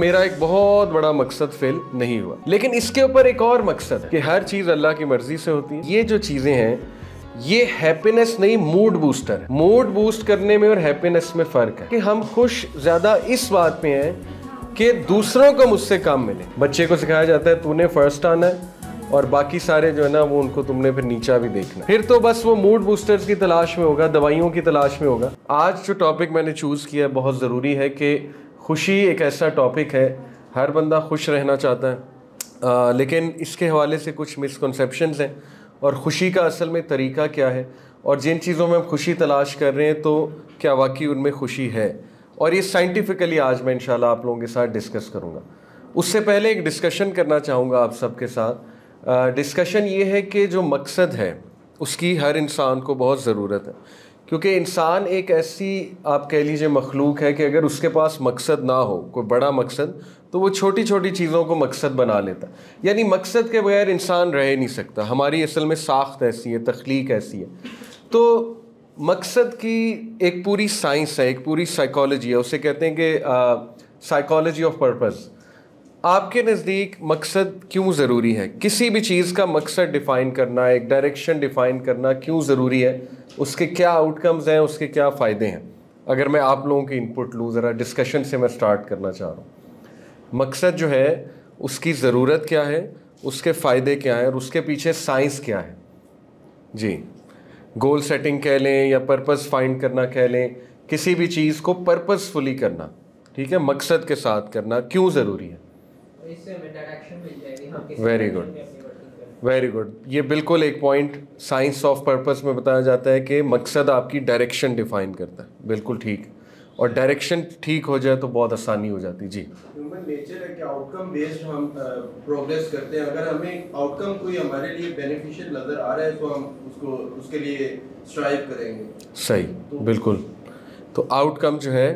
मेरा एक बहुत बड़ा मकसद फेल नहीं हुआ लेकिन इसके ऊपर एक और मकसद है कि हर चीज़ अल्लाह की मर्ज़ी से होती है ये जो चीज़ें हैं ये हैप्पीनेस नहीं मूड बूस्टर है मूड बूस्ट करने में और हैप्पीनेस में फ़र्क है कि हम खुश ज़्यादा इस बात में हैं कि दूसरों को मुझसे काम मिले बच्चे को सिखाया जाता है तूने फर्स्ट आना है और बाकी सारे जो है ना वो उनको तुमने फिर नीचा भी देखना फिर तो बस वो मूड बूस्टर्स की तलाश में होगा दवाइयों की तलाश में होगा आज जो टॉपिक मैंने चूज़ किया बहुत ज़रूरी है कि खुशी एक ऐसा टॉपिक है हर बंदा खुश रहना चाहता है आ, लेकिन इसके हवाले से कुछ मिसकनसप्शन हैं और खुशी का असल में तरीका क्या है और जिन चीज़ों में हम खुशी तलाश कर रहे हैं तो क्या वाकई उनमें खुशी है और ये साइंटिफिकली आज मैं इंशाल्लाह आप लोगों के साथ डिस्कस करूँगा उससे पहले एक डिस्कशन करना चाहूँगा आप सबके साथ डिस्कशन ये है कि जो मकसद है उसकी हर इंसान को बहुत ज़रूरत है क्योंकि इंसान एक ऐसी आप कह लीजिए मखलूक है कि अगर उसके पास मकसद ना हो कोई बड़ा मकसद तो वो छोटी छोटी चीज़ों को मकसद बना लेता यानी मकसद के बगैर इंसान रह नहीं सकता हमारी असल में साख्त ऐसी है तख्लीक ऐसी है तो मकसद की एक पूरी साइंस है एक पूरी साइकोलॉजी है उसे कहते हैं कि साइकोलॉजी ऑफ पर्पस आपके नज़दीक मकसद क्यों ज़रूरी है किसी भी चीज़ का मकसद डिफ़ाइन करना एक डायरेक्शन डिफ़ाइन करना क्यों ज़रूरी है उसके क्या आउटकम्स हैं उसके क्या फ़ायदे हैं अगर मैं आप लोगों की इनपुट लूँ ज़रा डिस्कशन से मैं स्टार्ट करना चाह रहा हूँ मकसद जो है उसकी ज़रूरत क्या है उसके फ़ायदे क्या हैं और उसके पीछे साइंस क्या है जी गोल सेटिंग कह लें या पर्पस फाइंड करना कह लें किसी भी चीज़ को पर्पसफुली करना ठीक है मकसद के साथ करना क्यों ज़रूरी है वेरी गुड वेरी गुड ये बिल्कुल एक पॉइंट साइंस ऑफ पर्पस में बताया जाता है कि मकसद आपकी डायरेक्शन डिफाइन करता है बिल्कुल ठीक और डायरेक्शन ठीक हो जाए तो बहुत आसानी हो जाती जी ह्यूमन नेचर है कि आउटकम बेस्ड हम प्रोग्रेस करते हैं अगर हमें आउटकम कोई हमारे लिए बेनिफिशियल नज़र आ रहा है तो हम उसको उसके लिए स्ट्राइव करेंगे सही तो, बिल्कुल तो आउटकम जो है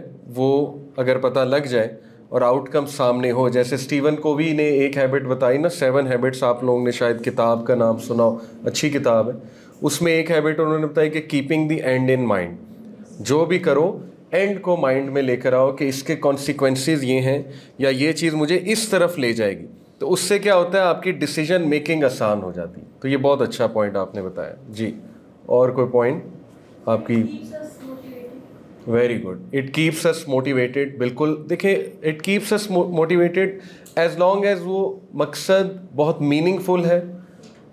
वो अगर पता लग जाए और आउटकम सामने हो जैसे स्टीवन कोवी ने एक हैबिट बताई ना सेवन हैबिट्स आप लोगों ने शायद किताब का नाम सुना हो अच्छी किताब है उसमें एक हैबिट उन्होंने बताई कि keeping the end in mind जो भी करो एंड को माइंड में लेकर आओ कि इसके कॉन्सिक्वेंसेज ये हैं या ये चीज़ मुझे इस तरफ ले जाएगी तो उससे क्या होता है आपकी डिसीजन मेकिंग आसान हो जाती है तो ये बहुत अच्छा पॉइंट आपने बताया जी और कोई पॉइंट आपकी very good it keeps us motivated बिल्कुल देखिए it keeps us motivated as long as वो मकसद बहुत मीनिंगफुल है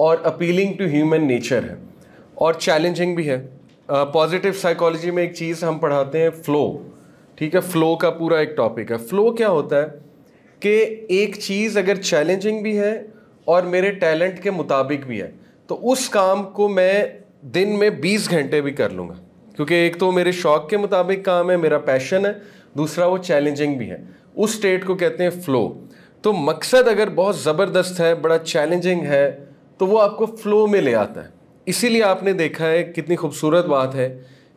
और अपीलिंग टू ह्यूमन नेचर है और चैलेंजिंग भी है पॉजिटिव uh, साइकोलॉजी में एक चीज़ हम पढ़ाते हैं फ्लो ठीक है फ्लो का पूरा एक टॉपिक है फ्लो क्या होता है कि एक चीज़ अगर चैलेंजिंग भी है और मेरे टैलेंट के मुताबिक भी है तो उस काम को मैं दिन में 20 घंटे भी कर लूँगा क्योंकि एक तो मेरे शौक के मुताबिक काम है मेरा पैशन है दूसरा वो चैलेंजिंग भी है उस स्टेट को कहते हैं फ्लो तो मकसद अगर बहुत ज़बरदस्त है बड़ा चैलेंजिंग है तो वो आपको फ्लो में ले आता है इसीलिए आपने देखा है कितनी खूबसूरत बात है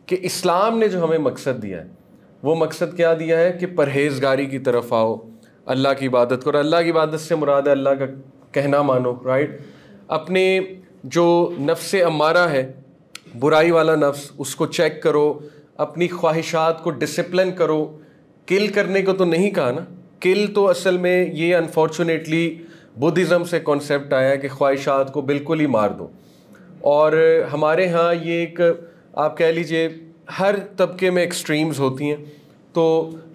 कि इस्लाम ने जो हमें मकसद दिया है वो मकसद क्या दिया है कि परहेजगारी की तरफ आओ अल्लाह की इबादत करो अल्लाह की इबादत से मुराद है अल्लाह का कहना मानो राइट अपने जो नफ्स अमारा है बुराई वाला नफ्स उसको चेक करो अपनी ख्वाहिशात को डिसिप्लिन करो किल करने को तो नहीं कहा ना किल तो असल में ये अनफॉर्चुनेटली बुद्धिज़्म से कॉन्सेप्ट आया कि ख्वाहिशात को बिल्कुल ही मार दो और हमारे यहाँ ये एक आप कह लीजिए हर तबके में एक्सट्रीम्स होती हैं तो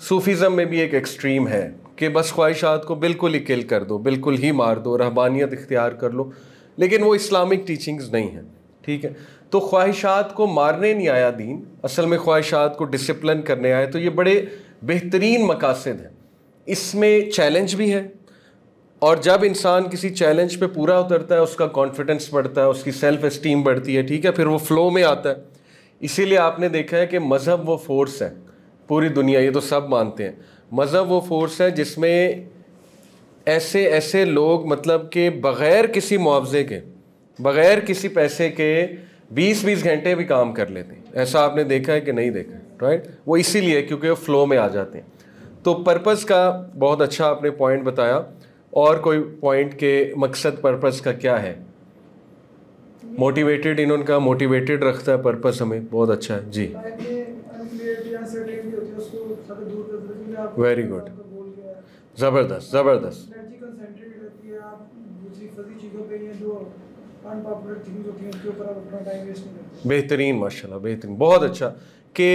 सूफ़ीज़म में भी एक एक्सट्रीम है कि बस ख्वाहिशात को बिल्कुल ही किल कर दो बिल्कुल ही मार दो रहबानियत इख्तियार कर लो लेकिन वो इस्लामिक टीचिंग्स नहीं हैं ठीक है तो ख्वाहिशात को मारने नहीं आया दीन असल में ख्वाहिशात को डिसिप्लिन करने आया तो ये बड़े बेहतरीन मकासद हैं इसमें चैलेंज भी है और जब इंसान किसी चैलेंज पे पूरा उतरता है उसका कॉन्फिडेंस बढ़ता है उसकी सेल्फ इस्टीम बढ़ती है ठीक है फिर वो फ्लो में आता है इसीलिए आपने देखा है कि मज़हब वो फोर्स है पूरी दुनिया ये तो सब मानते हैं मज़हब वो फोर्स है जिसमें ऐसे ऐसे लोग मतलब के बग़ैर किसी मुआवजे के बग़ैर किसी पैसे के बीस बीस घंटे भी काम कर लेते हैं ऐसा आपने देखा है कि नहीं देखा राइट वो इसीलिए क्योंकि वो फ्लो में आ जाते हैं तो पर्पज़ का बहुत अच्छा आपने पॉइंट बताया और कोई पॉइंट के मकसद पर्पज़ का क्या है मोटिवेटेड इन्होंने कहा मोटिवेटेड रखता है पर्पज़ हमें बहुत अच्छा है जी वेरी गुड ज़बरदस्त ज़बरदस्त बेहतरीन माशाल्लाह बेहतरीन बहुत अच्छा कि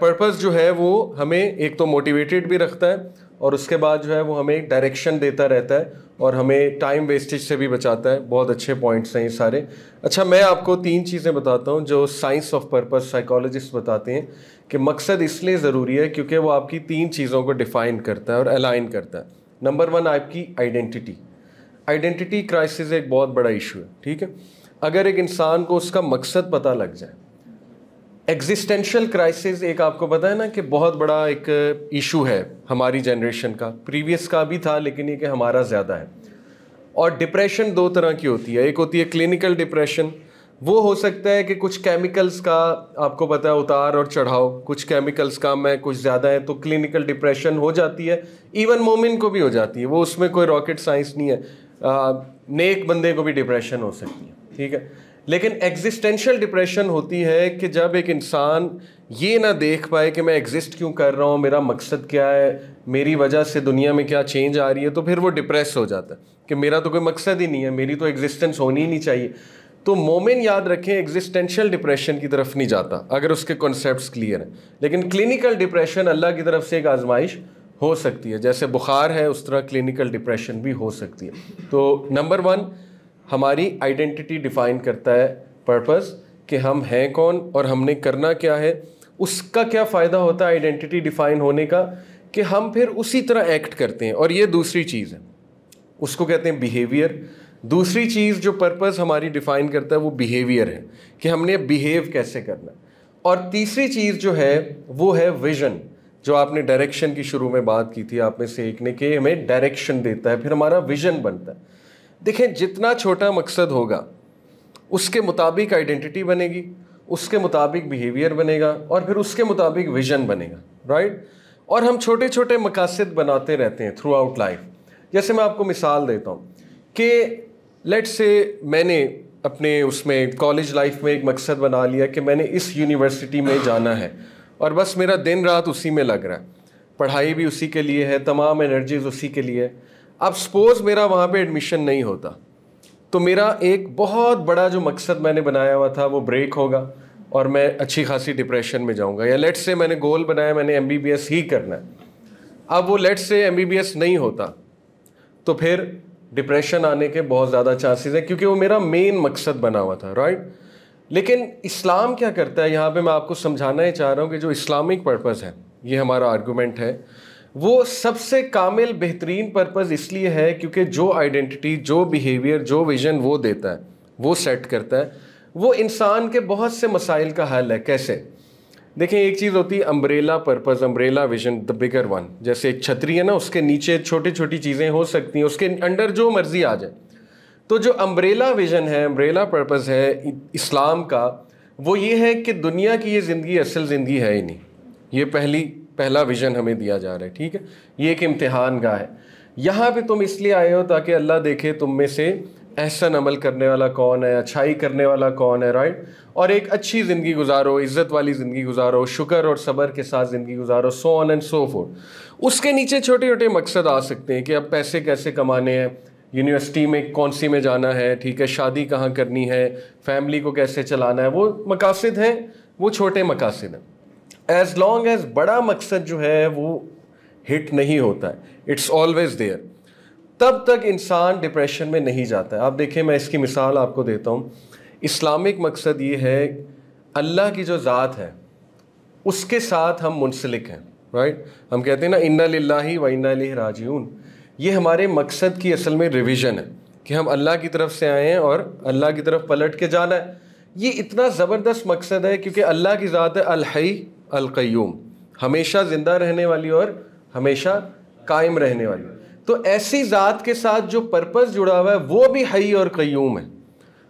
पर्पस जो है वो हमें एक तो मोटिवेटेड भी रखता है और उसके बाद जो है वो हमें डायरेक्शन देता रहता है और हमें टाइम वेस्टेज से भी बचाता है बहुत अच्छे पॉइंट्स हैं ये सारे अच्छा मैं आपको तीन चीज़ें बताता हूँ जो साइंस ऑफ पर्पस साइकोलॉजिस्ट बताते हैं कि मकसद इसलिए ज़रूरी है क्योंकि वो आपकी तीन चीज़ों को डिफ़ाइन करता है और अलाइन करता है नंबर वन आपकी आइडेंटिटी आइडेंटिटी क्राइसिस एक बहुत बड़ा इशू है ठीक है अगर एक इंसान को उसका मकसद पता लग जाए एग्जिस्टेंशियल क्राइसिस एक आपको पता है ना कि बहुत बड़ा एक इशू है हमारी जनरेशन का प्रीवियस का भी था लेकिन ये कि हमारा ज़्यादा है और डिप्रेशन दो तरह की होती है एक होती है क्लिनिकल डिप्रेशन वो हो सकता है कि कुछ केमिकल्स का आपको पता है उतार और चढ़ाव कुछ केमिकल्स कम है कुछ ज़्यादा है तो क्लिनिकल डिप्रेशन हो जाती है इवन मोमिन को भी हो जाती है वो उसमें कोई रॉकेट साइंस नहीं है नेक बंदे को भी डिप्रेशन हो सकती है ठीक है लेकिन एग्जिस्टेंशियल डिप्रेशन होती है कि जब एक इंसान ये ना देख पाए कि मैं एग्जिस्ट क्यों कर रहा हूँ मेरा मकसद क्या है मेरी वजह से दुनिया में क्या चेंज आ रही है तो फिर वो डिप्रेस हो जाता है कि मेरा तो कोई मकसद ही नहीं है मेरी तो एग्जिस्टेंस होनी ही नहीं चाहिए तो मोमिन याद रखें एग्जिस्टेंशियल डिप्रेशन की तरफ नहीं जाता अगर उसके कॉन्सेप्ट क्लियर हैं लेकिन क्लिनिकल डिप्रेशन अल्लाह की तरफ से एक आजमाइश हो सकती है जैसे बुखार है उस तरह क्लिनिकल डिप्रेशन भी हो सकती है तो नंबर वन हमारी आइडेंटिटी डिफाइन करता है पर्पस कि हम हैं कौन और हमने करना क्या है उसका क्या फ़ायदा होता है आइडेंटिटी डिफाइन होने का कि हम फिर उसी तरह एक्ट करते हैं और ये दूसरी चीज़ है उसको कहते हैं बिहेवियर दूसरी चीज़ जो पर्पस हमारी डिफ़ाइन करता है वो बिहेवियर है कि हमने बिहेव कैसे करना और तीसरी चीज़ जो है वो है विजन जो आपने डायरेक्शन की शुरू में बात की थी आप में से एक ने कि हमें डायरेक्शन देता है फिर हमारा विजन बनता है देखें जितना छोटा मकसद होगा उसके मुताबिक आइडेंटिटी बनेगी उसके मुताबिक बिहेवियर बनेगा और फिर उसके मुताबिक विजन बनेगा राइट और हम छोटे छोटे मकासद बनाते रहते हैं थ्रू आउट लाइफ जैसे मैं आपको मिसाल देता हूँ कि लेट से मैंने अपने उसमें कॉलेज लाइफ में एक मकसद बना लिया कि मैंने इस यूनिवर्सिटी में जाना है और बस मेरा दिन रात उसी में लग रहा है पढ़ाई भी उसी के लिए है तमाम एनर्जीज उसी के लिए अब सपोज़ मेरा वहाँ पे एडमिशन नहीं होता तो मेरा एक बहुत बड़ा जो मकसद मैंने बनाया हुआ था वो ब्रेक होगा और मैं अच्छी खासी डिप्रेशन में जाऊँगा या लेट्स से मैंने गोल बनाया मैंने एम ही करना है अब वो लेट्स से एम नहीं होता तो फिर डिप्रेशन आने के बहुत ज़्यादा चांसेस हैं क्योंकि वो मेरा मेन मकसद बना हुआ था राइट लेकिन इस्लाम क्या करता है यहाँ पे मैं आपको समझाना ही चाह रहा हूँ कि जो इस्लामिक पर्पज़ है ये हमारा आर्गूमेंट है वो सबसे कामिल बेहतरीन पर्पज़ इसलिए है क्योंकि जो आइडेंटिटी जो बिहेवियर जो विज़न वो देता है वो सेट करता है वो इंसान के बहुत से मसाइल का हल है कैसे देखें एक चीज़ होती है umbrella purpose umbrella vision the bigger one जैसे एक छतरी है ना उसके नीचे छोटी छोटी चीज़ें हो सकती हैं उसके अंडर जो मर्ज़ी आ जाए तो जो अम्ब्रेला विज़न है अम्ब्रेला पर्पज़ है इस्लाम का वो ये है कि दुनिया की ये ज़िंदगी असल ज़िंदगी है ही नहीं ये पहली पहला विज़न हमें दिया जा रहा है ठीक है ये एक इम्तहान का है यहाँ पे तुम इसलिए आए हो ताकि अल्लाह देखे तुम में से एहसन अमल करने वाला कौन है अच्छाई करने वाला कौन है राइट और एक अच्छी ज़िंदगी गुजारो इज़्ज़त वाली ज़िंदगी गुजारो शुक्र और सबर के साथ ज़िंदगी गुजारो so on and so forth उसके नीचे छोटे छोटे मकसद आ सकते हैं कि अब पैसे कैसे कमाने हैं यूनिवर्सिटी में कौन सी में जाना है ठीक है शादी कहाँ करनी है फैमिली को कैसे चलाना है वो मकासद हैं वो छोटे मकासद हैं एज़ लॉन्ग एज़ बड़ा मकसद जो है वो हिट नहीं होता है इट्स ऑलवेज़ देयर तब तक इंसान डिप्रेशन में नहीं जाता है आप देखिए मैं इसकी मिसाल आपको देता हूँ इस्लामिक मकसद ये है अल्लाह की जो ज़ात है उसके साथ हम मुंसलिक हैं राइट हम कहते हैं ना इन्ना लाही व इन्ना राजीन ये हमारे मकसद की असल में रिविज़न है कि हम अल्लाह की तरफ से आए हैं और अल्लाह की तरफ पलट के जाना है ये इतना ज़बरदस्त मकसद है क्योंकि अल्लाह की ज़ात है अलहई अलकयूम हमेशा ज़िंदा रहने वाली और हमेशा कायम रहने वाली तो ऐसी ज़ात के साथ जो पर्पज़ जुड़ा हुआ है वो भी हई और क्यूम है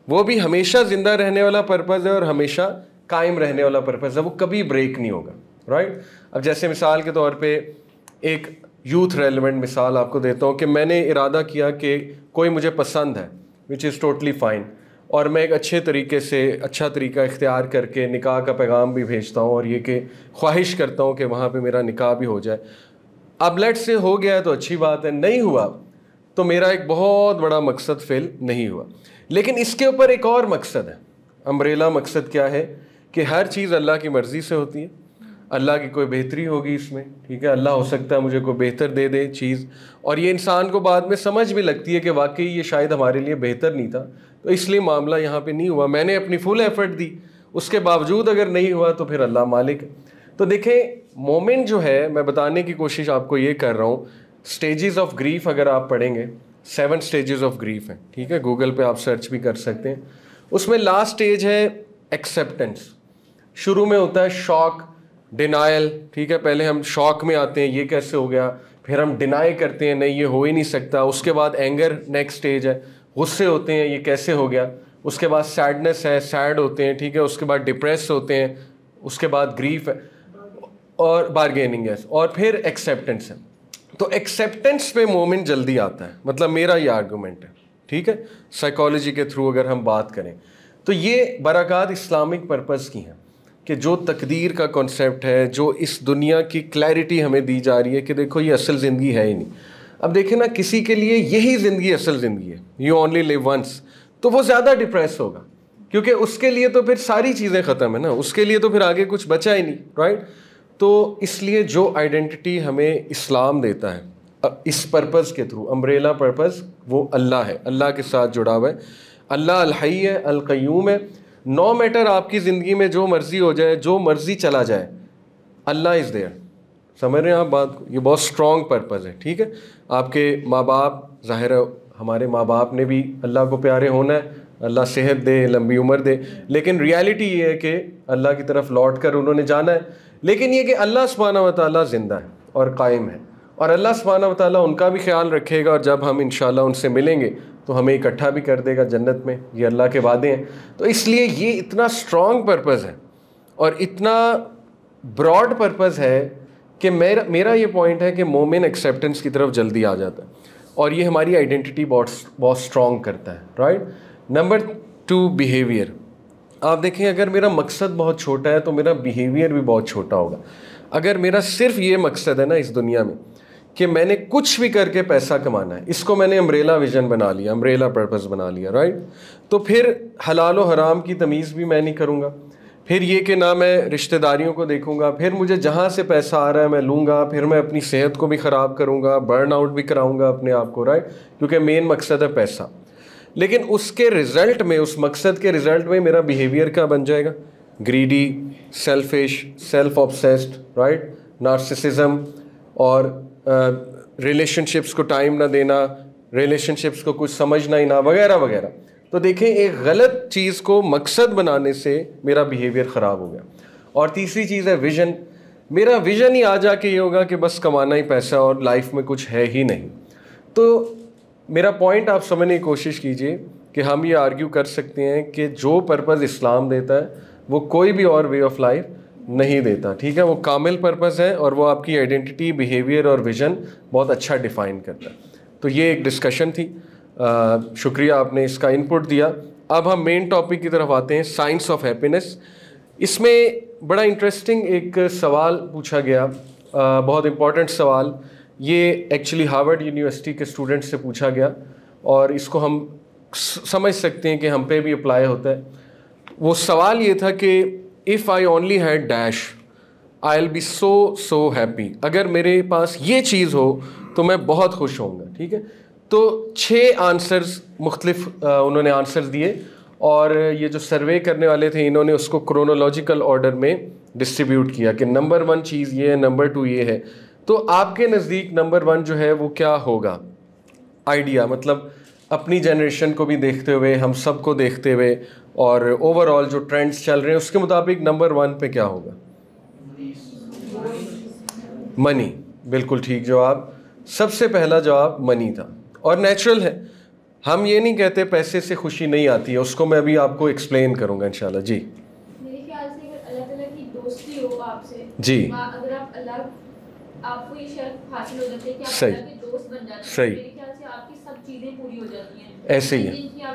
वो भी हमेशा ज़िंदा रहने वाला पर्पज़ है और हमेशा कायम रहने वाला पर्पज़ है वो कभी ब्रेक नहीं होगा राइट अब जैसे मिसाल के तौर पे एक यूथ रेलिवेंट मिसाल आपको देता हूँ कि मैंने इरादा किया कि कोई मुझे पसंद है विच इज़ टोटली फ़ाइन और मैं एक अच्छे तरीके से अच्छा तरीका इख्तियार करके निकाह का पैगाम भी भेजता हूँ और ये कि ख्वाहिश करता हूँ कि वहाँ पे मेरा निकाह भी हो जाए अब लेट से हो गया तो अच्छी बात है नहीं हुआ तो मेरा एक बहुत बड़ा मकसद फेल नहीं हुआ लेकिन इसके ऊपर एक और मकसद है अम्ब्रेला मकसद क्या है कि हर चीज़ अल्लाह की मर्ज़ी से होती है अल्लाह की कोई बेहतरी होगी इसमें ठीक है अल्लाह हो सकता है मुझे कोई बेहतर दे दे चीज़ और ये इंसान को बाद में समझ भी लगती है कि वाकई ये शायद हमारे लिए बेहतर नहीं था तो इसलिए मामला यहाँ पे नहीं हुआ मैंने अपनी फुल एफर्ट दी उसके बावजूद अगर नहीं हुआ तो फिर अल्लाह मालिक तो देखें मोमेंट जो है मैं बताने की कोशिश आपको ये कर रहा हूँ स्टेजेस ऑफ ग्रीफ अगर आप पढ़ेंगे सेवन स्टेजेस ऑफ ग्रीफ हैं ठीक है गूगल पे आप सर्च भी कर सकते हैं उसमें लास्ट स्टेज है एक्सेप्टेंस शुरू में होता है शॉक डिनाइल ठीक है पहले हम शॉक में आते हैं ये कैसे हो गया फिर हम डिनाई करते हैं नहीं ये हो ही नहीं सकता उसके बाद एंगर नेक्स्ट स्टेज है गुस्से होते हैं ये कैसे हो गया उसके बाद सैडनेस है सैड होते हैं ठीक है उसके बाद डिप्रेस होते हैं उसके बाद ग्रीफ है और बारगेनिंग है और फिर एक्सेप्टेंस है तो एक्सेप्टेंस पे मोमेंट जल्दी आता है मतलब मेरा ये आर्गूमेंट है ठीक है साइकोलॉजी के थ्रू अगर हम बात करें तो ये बरक़ात इस्लामिक पर्पज़ की हैं कि जो तकदीर का कॉन्सेप्ट है जो इस दुनिया की क्लैरिटी हमें दी जा रही है कि देखो ये असल ज़िंदगी है ही नहीं अब देखें ना किसी के लिए यही ज़िंदगी असल ज़िंदगी है यू ओनली लिव वंस तो वो ज़्यादा डिप्रेस होगा क्योंकि उसके लिए तो फिर सारी चीज़ें ख़त्म है ना उसके लिए तो फिर आगे कुछ बचा ही नहीं राइट तो इसलिए जो आइडेंटिटी हमें इस्लाम देता है इस पर्पज़ के थ्रू अम्ब्रेला पर्पज़ वो अल्लाह है अल्लाह के साथ जुड़ा हुआ है अल्लाह अलहई है अलकयूम है नो मैटर आपकी ज़िंदगी में जो मर्ज़ी हो जाए जो मर्ज़ी चला जाए अल्लाह इज़ देयर समझ रहे हैं आप बात को ये बहुत स्ट्रॉन्ग पर्पज़ है ठीक है आपके माँ बाप ज़ाहिर हमारे माँ बाप ने भी अल्लाह को प्यारे होना है अल्लाह सेहत दे लंबी उम्र दे लेकिन रियलिटी ये है कि अल्लाह की तरफ लौट कर उन्होंने जाना है लेकिन ये कि अल्लाह सुबहाना वाली ज़िंदा है और कायम है और अल्लाह सुबहाना वाली उनका भी ख्याल रखेगा और जब हम इन उनसे मिलेंगे तो हमें इकट्ठा भी कर देगा जन्नत में ये अल्लाह के वादे हैं तो इसलिए ये इतना स्ट्रॉन्ग पर्पज़ है और इतना ब्रॉड पर्पज़ है कि मेरा मेरा ये पॉइंट है कि मोमिन एक्सेप्टेंस की तरफ जल्दी आ जाता है और ये हमारी आइडेंटिटी बहुत बहुत स्ट्रॉन्ग करता है राइट नंबर टू बिहेवियर आप देखें अगर मेरा मकसद बहुत छोटा है तो मेरा बिहेवियर भी बहुत छोटा होगा अगर मेरा सिर्फ ये मकसद है ना इस दुनिया में कि मैंने कुछ भी करके पैसा कमाना है इसको मैंने अम्ब्रेला विजन बना लिया अम्ब्रेला पर्पज़ बना लिया राइट तो फिर हलाल और हराम की तमीज़ भी मैं नहीं करूँगा फिर ये कि ना मैं रिश्तेदारियों को देखूँगा फिर मुझे जहाँ से पैसा आ रहा है मैं लूँगा फिर मैं अपनी सेहत को भी ख़राब करूँगा बर्न आउट भी कराऊँगा अपने आप को राइट क्योंकि मेन मकसद है पैसा लेकिन उसके रिज़ल्ट में उस मकसद के रिज़ल्ट में मेरा बिहेवियर क्या बन जाएगा greedy selfish self obsessed right narcissism और रिलेशनशिप्स को टाइम ना देना रिलेशनशिप्स को कुछ समझना ही ना वगैरह वगैरह तो देखें एक गलत चीज़ को मकसद बनाने से मेरा बिहेवियर ख़राब हो गया और तीसरी चीज़ है विजन मेरा विजन ही आ जाके ये होगा कि बस कमाना ही पैसा और लाइफ में कुछ है ही नहीं तो मेरा पॉइंट आप समझने की कोशिश कीजिए कि हम ये आर्ग्यू कर सकते हैं कि जो पर्पज़ इस्लाम देता है वो कोई भी और वे ऑफ लाइफ नहीं देता ठीक है वो कामिल पर्पस है और वो आपकी आइडेंटिटी बिहेवियर और विजन बहुत अच्छा डिफाइन करता है तो ये एक डिस्कशन थी आ, शुक्रिया आपने इसका इनपुट दिया अब हम मेन टॉपिक की तरफ आते हैं साइंस ऑफ हैप्पीनेस इसमें बड़ा इंटरेस्टिंग एक सवाल पूछा गया आ, बहुत इम्पॉर्टेंट सवाल ये एक्चुअली हार्वर्ड यूनिवर्सिटी के स्टूडेंट से पूछा गया और इसको हम समझ सकते हैं कि हम पे भी अप्लाई होता है वो सवाल ये था कि if I only had dash I'll be so so happy अगर मेरे पास ये चीज़ हो तो मैं बहुत खुश होऊंगा ठीक है तो छः आंसर्स मुख्तलिफ उन्होंने आंसर्स दिए और ये जो सर्वे करने वाले थे इन्होंने उसको क्रोनोलॉजिकल ऑर्डर में डिस्ट्रीब्यूट किया कि नंबर वन चीज़ ये है नंबर टू ये है तो आपके नज़दीक नंबर वन जो है वो क्या होगा आइडिया मतलब अपनी जनरेशन को भी देखते हुए हम सब को देखते हुए और ओवरऑल जो ट्रेंड्स चल रहे हैं उसके मुताबिक नंबर वन पे क्या होगा मनी बिल्कुल ठीक जवाब सबसे पहला जवाब मनी था और नेचुरल है हम ये नहीं कहते पैसे से खुशी नहीं आती है उसको मैं अभी आपको एक्सप्लेन करूँगा इन जी जी सही सही तो ऐसे ही है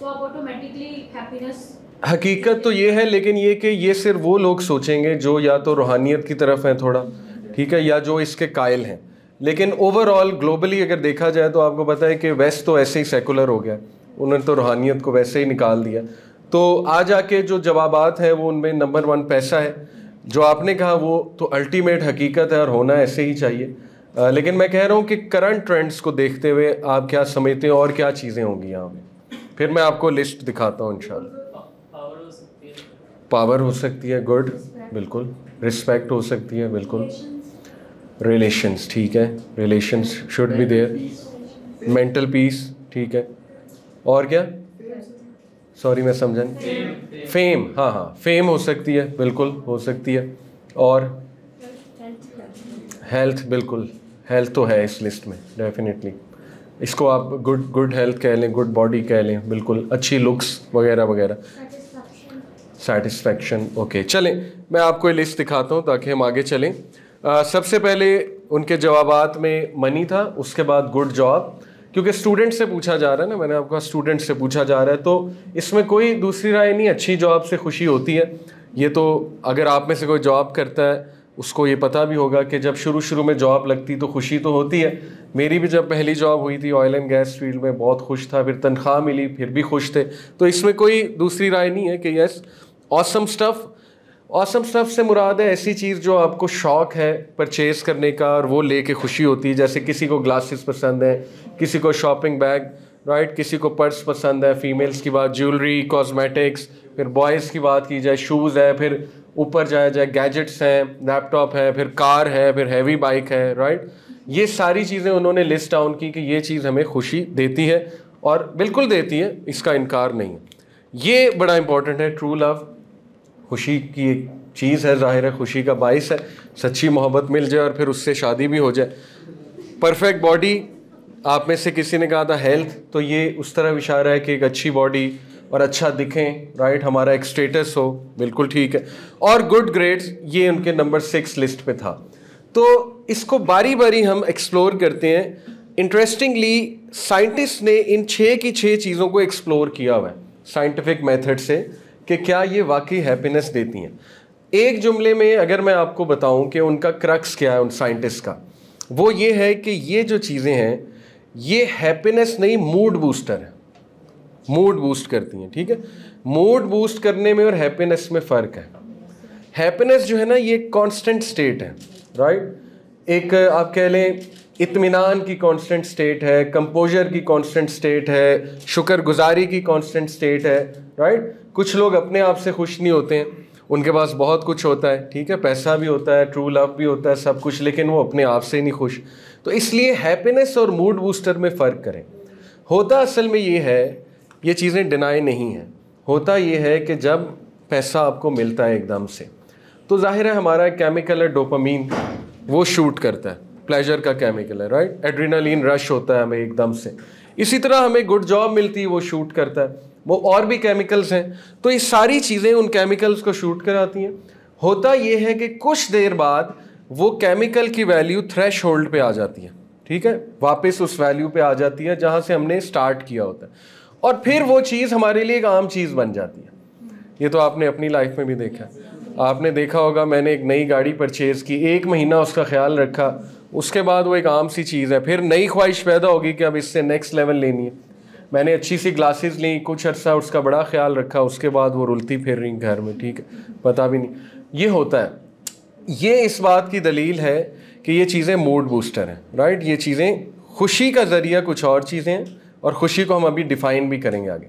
तो हकीकत तो ये है लेकिन ये कि ये सिर्फ वो लोग सोचेंगे जो या तो रूहानियत की तरफ हैं थोड़ा ठीक है या जो इसके कायल हैं लेकिन ओवरऑल ग्लोबली अगर देखा जाए तो आपको पता है कि वेस्ट तो ऐसे ही सेकुलर हो गया उन्होंने तो रूहानियत को वैसे ही निकाल दिया तो आ जाके जो जवाब हैं वो उनमें नंबर वन पैसा है जो आपने कहा वो तो अल्टीमेट हकीकत है और होना ऐसे ही चाहिए लेकिन मैं कह रहा हूँ कि करंट ट्रेंड्स को देखते हुए आप क्या समझते हैं और क्या चीज़ें होंगी यहाँ पे फिर मैं आपको लिस्ट दिखाता हूँ इन पावर हो सकती है गुड बिल्कुल रिस्पेक्ट हो सकती है बिल्कुल रिलेशंस ठीक है relations should be there mental peace ठीक है और क्या सॉरी मैं समझा नहीं फेम हाँ हाँ फेम हो सकती है बिल्कुल हो सकती है और हेल्थ बिल्कुल हेल्थ तो है इस लिस्ट में डेफिनेटली इसको आप गुड गुड हेल्थ कह लें गुड बॉडी कह लें बिल्कुल अच्छी लुक्स वगैरह वगैरह सेटिस्फैक्शन ओके चलें मैं आपको ये लिस्ट दिखाता हूँ ताकि हम आगे चलें आ, सबसे पहले उनके जवाब में मनी था उसके बाद गुड जॉब क्योंकि स्टूडेंट से पूछा जा रहा है ना मैंने आपका स्टूडेंट से पूछा जा रहा है तो इसमें कोई दूसरी राय नहीं अच्छी जॉब से खुशी होती है ये तो अगर आप में से कोई जॉब करता है उसको ये पता भी होगा कि जब शुरू शुरू में जॉब लगती तो खुशी तो होती है मेरी भी जब पहली जॉब हुई थी ऑयल एंड गैस फील्ड में बहुत खुश था फिर तनख्वाह मिली फिर भी खुश थे तो इसमें कोई दूसरी राय नहीं है कि yes awesome stuff awesome stuff से मुराद है ऐसी चीज़ जो आपको शौक है परचेज़ करने का और वो लेके खुशी होती है जैसे किसी को ग्लासेस पसंद है किसी को शॉपिंग बैग राइट किसी को पर्स पसंद है फीमेल्स की बात ज्वेलरी कॉस्मेटिक्स फिर बॉयज़ की बात की जाए शूज़ है फिर ऊपर जाया जाए गैजेट्स हैं लैपटॉप है फिर कार है फिर हैवी बाइक है राइट ये सारी चीज़ें उन्होंने लिस्ट डाउन की कि ये चीज़ हमें खुशी देती है और बिल्कुल देती है इसका इनकार नहीं है ये बड़ा इंपॉर्टेंट है ट्रू लव खुशी की एक चीज़ है जाहिर है खुशी का बाइस है सच्ची मोहब्बत मिल जाए और फिर उससे शादी भी हो जाए परफेक्ट बॉडी आप में से किसी ने कहा था हेल्थ तो ये उस तरह इशारा है कि एक अच्छी बॉडी और अच्छा दिखें राइट हमारा एक स्टेटस हो बिल्कुल ठीक है और गुड ग्रेड्स ये उनके नंबर सिक्स लिस्ट पे था तो इसको बारी बारी हम एक्सप्लोर करते हैं इंटरेस्टिंगली साइंटिस्ट ने इन छः की छः चीज़ों को एक्सप्लोर किया हुआ है साइंटिफिक मेथड से कि क्या ये वाकई हैप्पीनेस देती हैं एक जुमले में अगर मैं आपको बताऊं कि उनका क्रक्स क्या है उन साइंटिस्ट का वो ये है कि ये जो चीज़ें हैं ये हैप्पीनेस नहीं मूड बूस्टर है मूड बूस्ट करती हैं ठीक है मूड बूस्ट करने में और हैप्पीनेस में फ़र्क है हैप्पीनेस जो है ना ये कांस्टेंट स्टेट है राइट एक आप कह लें इतमान की कांस्टेंट स्टेट है कंपोजर की कांस्टेंट स्टेट है शुक्रगुजारी की कांस्टेंट स्टेट है राइट कुछ लोग अपने आप से खुश नहीं होते हैं उनके पास बहुत कुछ होता है ठीक है पैसा भी होता है ट्रू लव भी होता है सब कुछ लेकिन वो अपने आप से नहीं खुश तो इसलिए हैप्पीनेस और मूड बूस्टर में फ़र्क करें होता असल में ये है ये चीज़ें डिनाई नहीं हैं होता ये है कि जब पैसा आपको मिलता है एकदम से तो जाहिर है हमारा केमिकल है डोपामीन वो शूट करता है प्लेजर का केमिकल है राइट एड्रीनालिन रश होता है हमें एकदम से इसी तरह हमें गुड जॉब मिलती है वो शूट करता है वो और भी केमिकल्स हैं तो ये सारी चीज़ें उन केमिकल्स को शूट कराती हैं होता ये है कि कुछ देर बाद वो केमिकल की वैल्यू थ्रेश होल्ड पर आ जाती है ठीक है वापस उस वैल्यू पे आ जाती है जहाँ से हमने स्टार्ट किया होता है और फिर वो चीज़ हमारे लिए एक आम चीज़ बन जाती है ये तो आपने अपनी लाइफ में भी देखा है आपने देखा होगा मैंने एक नई गाड़ी परचेज़ की एक महीना उसका ख्याल रखा उसके बाद वो एक आम सी चीज़ है फिर नई ख्वाहिश पैदा होगी कि अब इससे नेक्स्ट लेवल लेनी है मैंने अच्छी सी ग्लासेस ली कुछ अर्सा उसका बड़ा ख्याल रखा उसके बाद वो रुलती फिर रही घर में ठीक है पता भी नहीं ये होता है ये इस बात की दलील है कि ये चीज़ें मूड बूस्टर हैं राइट ये चीज़ें खुशी का ज़रिया कुछ और चीज़ें हैं और खुशी को हम अभी डिफाइन भी करेंगे आगे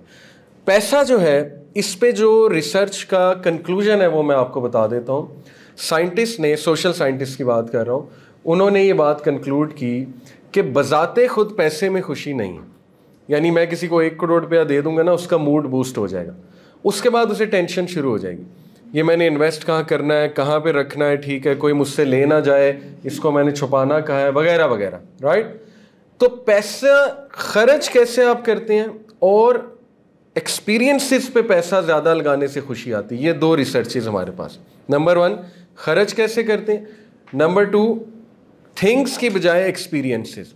पैसा जो है इस पे जो रिसर्च का कंक्लूजन है वो मैं आपको बता देता हूँ साइंटिस्ट ने सोशल साइंटिस्ट की बात कर रहा हूँ उन्होंने ये बात कंक्लूड की कि बजाते खुद पैसे में खुशी नहीं है यानी मैं किसी को एक करोड़ रुपया दे दूंगा ना उसका मूड बूस्ट हो जाएगा उसके बाद उसे टेंशन शुरू हो जाएगी ये मैंने इन्वेस्ट कहाँ करना है कहाँ पे रखना है ठीक है कोई मुझसे लेना जाए इसको मैंने छुपाना कहा है वगैरह वगैरह राइट तो पैसा खर्च कैसे आप करते हैं और एक्सपीरियंसेस पे पैसा ज़्यादा लगाने से खुशी आती है ये दो रिसर्चेज हमारे पास नंबर वन खर्च कैसे करते हैं नंबर टू थिंग्स की बजाय एक्सपीरियंसेस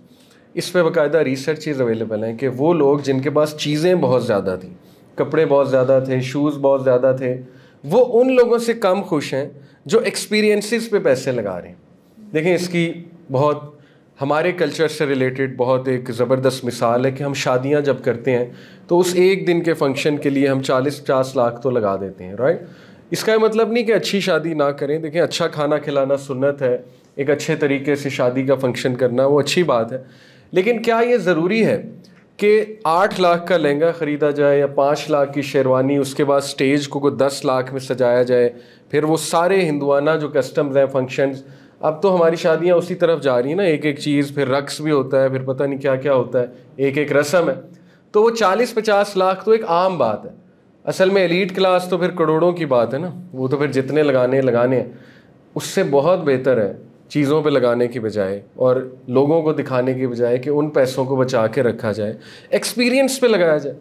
इस पर बाकायदा रिसर्चेज अवेलेबल हैं कि वो लोग जिनके पास चीज़ें बहुत ज़्यादा थी कपड़े बहुत ज़्यादा थे शूज़ बहुत ज़्यादा थे वो उन लोगों से कम खुश हैं जो एक्सपीरियंसिस पे पैसे लगा रहे हैं देखें इसकी बहुत हमारे कल्चर से रिलेटेड बहुत एक ज़बरदस्त मिसाल है कि हम शादियां जब करते हैं तो उस एक दिन के फंक्शन के लिए हम चालीस पचास लाख तो लगा देते हैं राइट इसका मतलब नहीं कि अच्छी शादी ना करें देखें अच्छा खाना खिलाना सुन्नत है एक अच्छे तरीके से शादी का फंक्शन करना वो अच्छी बात है लेकिन क्या ये ज़रूरी है कि आठ लाख का लहंगा ख़रीदा जाए या पाँच लाख की शेरवानी उसके बाद स्टेज को को दस लाख में सजाया जाए फिर वो सारे हिंदुआना जो कस्टम्स हैं फंक्शंस अब तो हमारी शादियाँ उसी तरफ जा रही हैं ना एक एक चीज़ फिर रक्स भी होता है फिर पता नहीं क्या क्या होता है एक एक रस्म है तो वो चालीस पचास लाख तो एक आम बात है असल में एलिट क्लास तो फिर करोड़ों की बात है ना वो तो फिर जितने लगाने लगाने हैं उससे बहुत बेहतर है चीज़ों पे लगाने की बजाय और लोगों को दिखाने की बजाय कि उन पैसों को बचा के रखा जाए एक्सपीरियंस पे लगाया जाए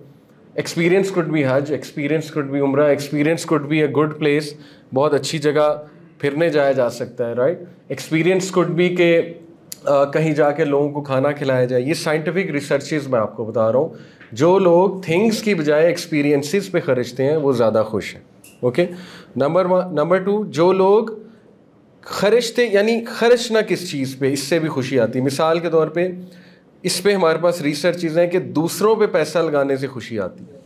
एक्सपीरियंस कुड भी हज एक्सपीरियंस कुड भी उम्र एक्सपीरियंस कुड भी अ गुड प्लेस बहुत अच्छी जगह फिरने जाया जा सकता है राइट एक्सपीरियंस कुड भी के आ, कहीं जाके लोगों को खाना खिलाया जाए ये साइंटिफिक रिसर्चेज मैं आपको बता रहा हूँ जो लोग थिंग्स की बजाय एक्सपीरियंसिस पे खर्चते हैं वो ज़्यादा खुश हैं okay number one number two जो लोग खर्चते यानी खर्च ना किस चीज़ पे इससे भी खुशी आती है मिसाल के तौर पे इस पे हमारे पास रिसर्च चीज़ें हैं कि दूसरों पे पैसा लगाने से खुशी आती है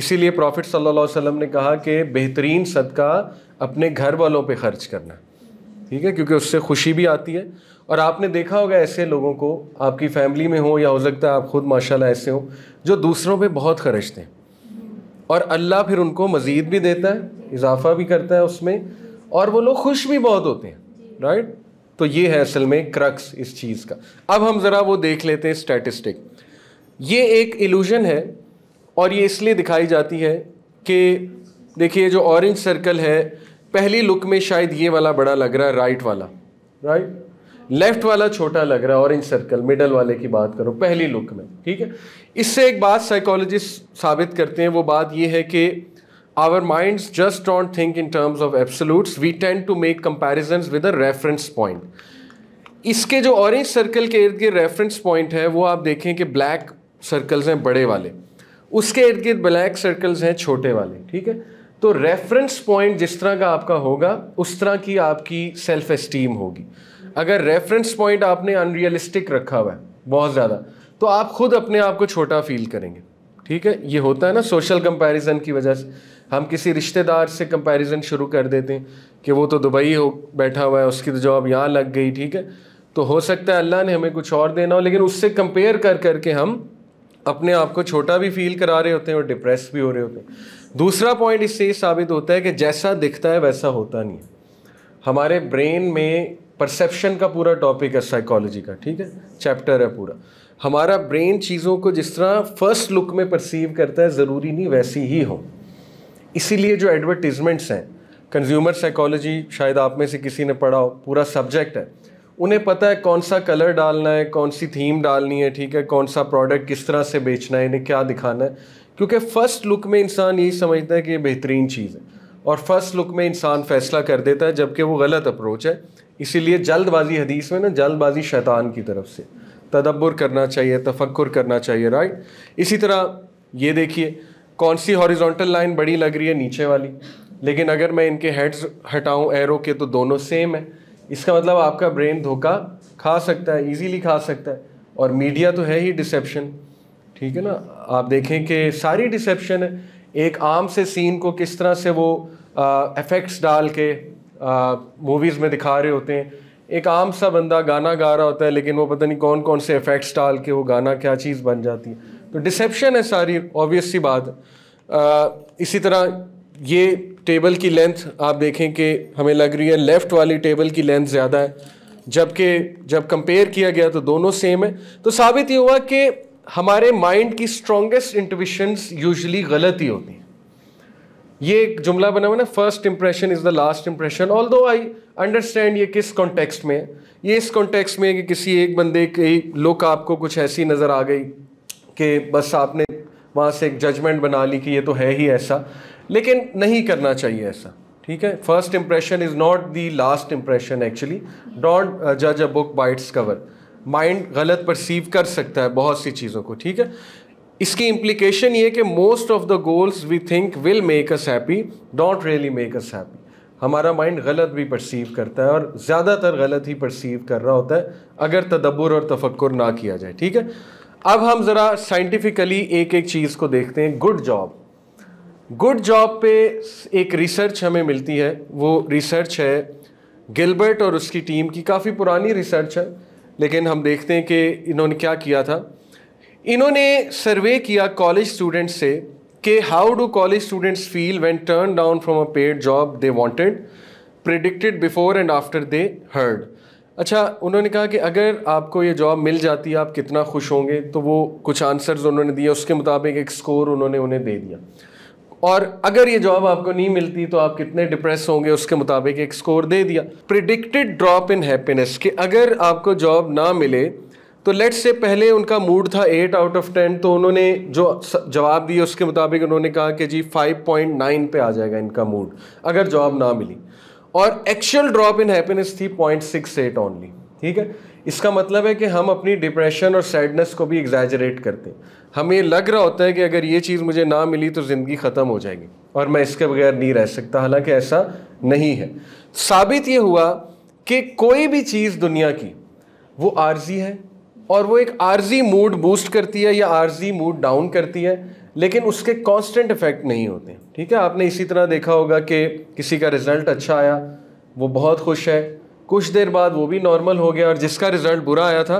इसीलिए प्रॉफिट सल्लल्लाहु अलैहि वसल्लम ने कहा कि बेहतरीन सदका अपने घर वालों पे खर्च करना ठीक है क्योंकि उससे खुशी भी आती है और आपने देखा होगा ऐसे लोगों को आपकी फैमिली में हो या हो सकता है आप ख़ुद माशाल्लाह ऐसे हो जो दूसरों पे बहुत खर्चते हैं और अल्लाह फिर उनको मज़ीद भी देता है इजाफा भी करता है उसमें और वो लोग खुश भी बहुत होते हैं राइट तो ये है असल में क्रक्स इस चीज़ का अब हम ज़रा वो देख लेते हैं स्टैटिस्टिक ये एक इल्यूजन है और ये इसलिए दिखाई जाती है कि देखिए जो ऑरेंज सर्कल है पहली लुक में शायद ये वाला बड़ा लग रहा है राइट वाला राइट लेफ्ट वाला छोटा लग रहा है ऑरेंज सर्कल मिडल वाले की बात करो पहली लुक में ठीक है इससे एक बात साइकोलॉजिस्ट साबित करते हैं वो बात ये है कि our minds just don't think in terms of absolutes we tend to make comparison with a reference point इसके जो ऑरेंज सर्कल के इर्द गिर्द रेफरेंस पॉइंट है वो आप देखें कि ब्लैक सर्कल्स हैं बड़े वाले उसके इर्द गिर्द ब्लैक सर्कल्स हैं छोटे वाले ठीक है तो रेफरेंस पॉइंट जिस तरह का आपका होगा उस तरह की आपकी सेल्फ एस्टीम होगी अगर रेफरेंस पॉइंट आपने अनरियलिस्टिक रखा हुआ है बहुत ज़्यादा तो आप खुद अपने आप को छोटा फील करेंगे ठीक है ये होता है ना सोशल कंपैरिजन की वजह से हम किसी रिश्तेदार से कंपैरिजन शुरू कर देते हैं कि वो तो दुबई हो बैठा हुआ है उसकी तो जॉब यहाँ लग गई ठीक है तो हो सकता है अल्लाह ने हमें कुछ और देना हो लेकिन उससे कंपेयर कर करके हम अपने आप को छोटा भी फील करा रहे होते हैं और डिप्रेस भी हो रहे होते हैं दूसरा पॉइंट इससे ये साबित होता है कि जैसा दिखता है वैसा होता नहीं है हमारे ब्रेन में परसेप्शन का पूरा टॉपिक है साइकोलॉजी का ठीक है चैप्टर है पूरा हमारा ब्रेन चीज़ों को जिस तरह फर्स्ट लुक में परसीव करता है ज़रूरी नहीं वैसी ही हो इसीलिए जो एडवर्टीज़मेंट्स हैं कंज्यूमर साइकोलॉजी शायद आप में से किसी ने पढ़ा हो पूरा सब्जेक्ट है उन्हें पता है कौन सा कलर डालना है कौन सी थीम डालनी है ठीक है कौन सा प्रोडक्ट किस तरह से बेचना है इन्हें क्या दिखाना है क्योंकि फ़र्स्ट लुक में इंसान यही समझता है कि ये बेहतरीन चीज़ है और फर्स्ट लुक में इंसान फ़ैसला कर देता है जबकि वो गलत अप्रोच है इसीलिए जल्दबाजी हदीस में ना जल्दबाजी शैतान की तरफ से तदब्बर करना चाहिए तफक्र करना चाहिए राइट इसी तरह ये देखिए कौन सी हॉरिजॉन्टल लाइन बड़ी लग रही है नीचे वाली लेकिन अगर मैं इनके हेड्स हटाऊं एरो के तो दोनों सेम है इसका मतलब आपका ब्रेन धोखा खा सकता है ईजीली खा सकता है और मीडिया तो है ही डिसेप्शन ठीक है ना आप देखें कि सारी डिसेप्शन है एक आम से सीन को किस तरह से वो इफ़ेक्ट्स डाल के मूवीज़ में दिखा रहे होते हैं एक आम सा बंदा गाना गा रहा होता है लेकिन वो पता नहीं कौन कौन से इफ़ेक्ट्स डाल के वो गाना क्या चीज़ बन जाती है तो डिसेप्शन है सारी ऑब्वियस सी बात आ, इसी तरह ये टेबल की लेंथ आप देखें कि हमें लग रही है लेफ़्ट वाली टेबल की लेंथ ज़्यादा है जबकि जब कंपेयर किया गया तो दोनों सेम है तो साबित ये हुआ कि हमारे माइंड की स्ट्रॉन्गेस्ट इंटविशंस यूजली गलत ही होती हैं ये एक जुमला बना हुआ ना first impression is the last impression although I understand ये किस कॉन्टेक्स्ट में है ये इस कॉन्टेक्स्ट में है कि किसी एक बंदे की लुक आपको कुछ ऐसी नज़र आ गई कि बस आपने वहाँ से एक जजमेंट बना ली कि ये तो है ही ऐसा लेकिन नहीं करना चाहिए ऐसा ठीक है first impression is not the last impression actually don't जज a book by its cover mind गलत परसीव कर सकता है बहुत सी चीज़ों को ठीक है इसकी इम्प्लीकेशन ये कि most of the goals we think will make us happy don't really make us happy हमारा माइंड गलत भी परसीव करता है और ज़्यादातर गलत ही परसीव कर रहा होता है अगर तदब्बर और तफक्र ना किया जाए ठीक है अब हम ज़रा साइंटिफिकली एक एक चीज़ को देखते हैं गुड जॉब गुड जॉब पे एक रिसर्च हमें मिलती है वो रिसर्च है गिलबर्ट और उसकी टीम की काफ़ी पुरानी रिसर्च है लेकिन हम देखते हैं कि इन्होंने क्या किया था इन्होंने सर्वे किया कॉलेज स्टूडेंट्स से कि how do college students feel when turn down from a paid job they wanted predicted before and after they heard अच्छा उन्होंने कहा कि अगर आपको ये जॉब मिल जाती है आप कितना खुश होंगे तो वो कुछ आंसर्स उन्होंने दिए उसके मुताबिक एक स्कोर उन्होंने उन्हें दे दिया और अगर ये जॉब आपको नहीं मिलती तो आप कितने डिप्रेस होंगे उसके मुताबिक एक स्कोर दे दिया प्रिडिक्टेड ड्रॉप इन हैप्पीनेस कि अगर आपको जॉब ना मिले तो लेट्स से पहले उनका मूड था एट आउट ऑफ टेन तो उन्होंने जो जवाब दिए उसके मुताबिक उन्होंने कहा कि जी फाइव पॉइंट नाइन पे आ जाएगा इनका मूड अगर जॉब ना मिली और एक्चुअल ड्रॉप इन हैप्पीनेस थी पॉइंट सिक्स एट ओनली ठीक है इसका मतलब है कि हम अपनी डिप्रेशन और सैडनेस को भी एग्जैजरेट करते हैं हमें लग रहा होता है कि अगर ये चीज़ मुझे ना मिली तो ज़िंदगी ख़त्म हो जाएगी और मैं इसके बगैर नहीं रह सकता हालांकि ऐसा नहीं है साबित ये हुआ कि कोई भी चीज़ दुनिया की वो आर्जी है और वो एक आर्जी मूड बूस्ट करती है या आर्जी मूड डाउन करती है लेकिन उसके कांस्टेंट इफेक्ट नहीं होते ठीक है आपने इसी तरह देखा होगा कि किसी का रिज़ल्ट अच्छा आया वो बहुत खुश है कुछ देर बाद वो भी नॉर्मल हो गया और जिसका रिज़ल्ट बुरा आया था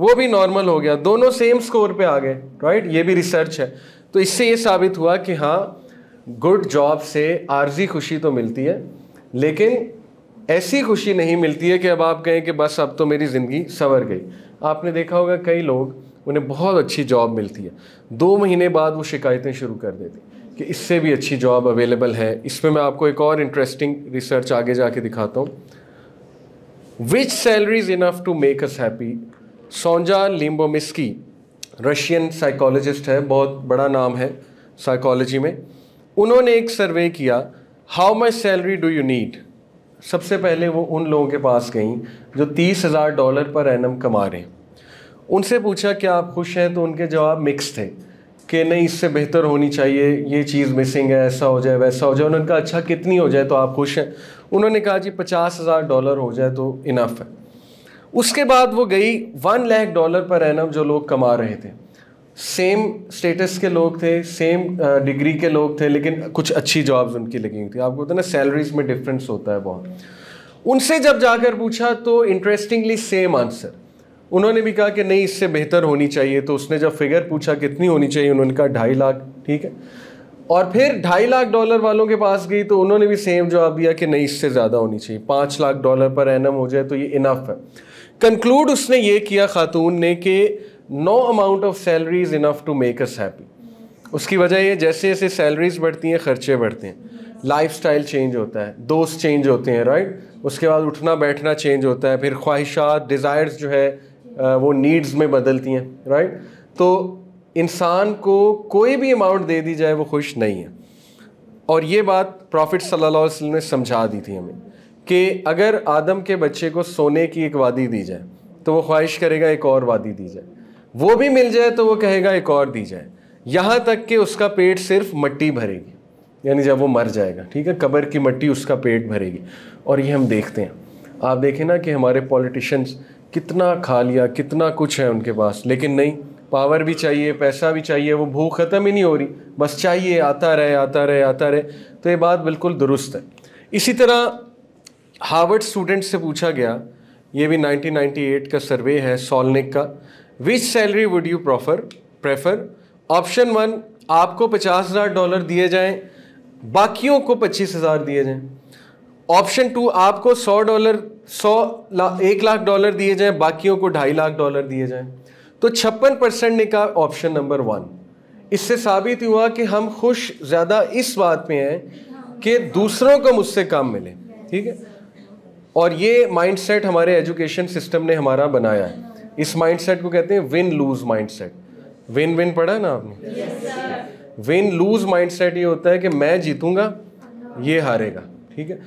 वो भी नॉर्मल हो गया दोनों सेम स्कोर पे आ गए राइट ये भी रिसर्च है तो इससे ये साबित हुआ कि हाँ गुड जॉब से आर्जी खुशी तो मिलती है लेकिन ऐसी खुशी नहीं मिलती है कि अब आप कहें कि बस अब तो मेरी ज़िंदगी संवर गई आपने देखा होगा कई लोग उन्हें बहुत अच्छी जॉब मिलती है दो महीने बाद वो शिकायतें शुरू कर देती कि इससे भी अच्छी जॉब अवेलेबल है इसमें मैं आपको एक और इंटरेस्टिंग रिसर्च आगे जाके दिखाता हूँ which salary is enough to make us happy Sonja Lyubomirsky Russian psychologist है बहुत बड़ा नाम है साइकोलॉजी में उन्होंने एक सर्वे किया how much salary do you need सबसे पहले वो उन लोगों के पास गई जो तीस हज़ार डॉलर पर एनम कमा रहे हैं उनसे पूछा क्या आप खुश हैं तो उनके जवाब मिक्स थे कि नहीं इससे बेहतर होनी चाहिए ये चीज़ मिसिंग है ऐसा हो जाए वैसा हो जाए उन्होंने कहा अच्छा कितनी हो जाए तो आप खुश हैं उन्होंने कहा जी पचास हज़ार डॉलर हो जाए तो इनफ है उसके बाद वो गई वन लाख डॉलर पर एनम जो लोग कमा रहे थे सेम स्टेटस के लोग थे सेम डिग्री uh, के लोग थे लेकिन कुछ अच्छी जॉब्स उनकी लगी हुई थी आपको पता ना सैलरीज में डिफरेंस होता है बहुत उनसे जब जाकर पूछा तो इंटरेस्टिंगली सेम आंसर उन्होंने भी कहा कि नहीं इससे बेहतर होनी चाहिए तो उसने जब फिगर पूछा कितनी होनी चाहिए उन्होंने कहा ढाई लाख ठीक है और फिर ढाई लाख डॉलर वालों के पास गई तो उन्होंने भी सेम जवाब दिया कि नहीं इससे ज़्यादा होनी चाहिए पाँच लाख डॉलर पर एनम हो जाए तो ये इनफ है कंक्लूड उसने ये किया खातून ने कि no amount of salary is enough to make us happy उसकी वजह ये जैसे जैसे सैलरीज बढ़ती हैं खर्चे बढ़ते हैं लाइफ चेंज होता है दोस्त चेंज होते हैं राइट उसके बाद उठना बैठना चेंज होता है फिर ख्वाहिशात डिज़ायर्स जो है वो नीड्स में बदलती हैं राइट तो इंसान को कोई भी अमाउंट दे दी जाए वो खुश नहीं है और ये बात प्रॉफिट सल्लल्लाहु अलैहि वसल्लम ने समझा दी थी हमें कि अगर आदम के बच्चे को सोने की एक वादी दी जाए तो वो ख्वाहिश करेगा एक और वादी दी जाए वो भी मिल जाए तो वो कहेगा एक और दी जाए यहाँ तक कि उसका पेट सिर्फ मट्टी भरेगी यानी जब वो मर जाएगा ठीक है कबर की मट्टी उसका पेट भरेगी और ये हम देखते हैं आप देखें ना कि हमारे पॉलिटिशियंस कितना खा लिया कितना कुछ है उनके पास लेकिन नहीं पावर भी चाहिए पैसा भी चाहिए वो भूख ख़त्म ही नहीं हो रही बस चाहिए आता रहे आता रहे आता रहे तो ये बात बिल्कुल दुरुस्त है इसी तरह हार्वर्ड स्टूडेंट से पूछा गया ये भी 1998 का सर्वे है सोलनिक का which salary would you proffer prefer option one आपको पचास हज़ार डॉलर दिए जाएं बाकियों को पच्चीस हज़ार दिए जाएं ऑप्शन टू आपको सौ डॉलर सौ ला एक लाख डॉलर दिए जाएं बाकियों को ढाई लाख डॉलर दिए जाएं तो छप्पन परसेंट ने कहा ऑप्शन नंबर वन इससे साबित हुआ कि हम खुश ज़्यादा इस बात में हैं कि दूसरों को मुझसे काम मिले ठीक है और ये माइंडसेट हमारे एजुकेशन सिस्टम ने हमारा बनाया है इस माइंडसेट को कहते हैं win lose mindset win win पढ़ा ना आपने विन लूज माइंडसेट ये होता है कि मैं जीतूंगा ये हारेगा ठीक है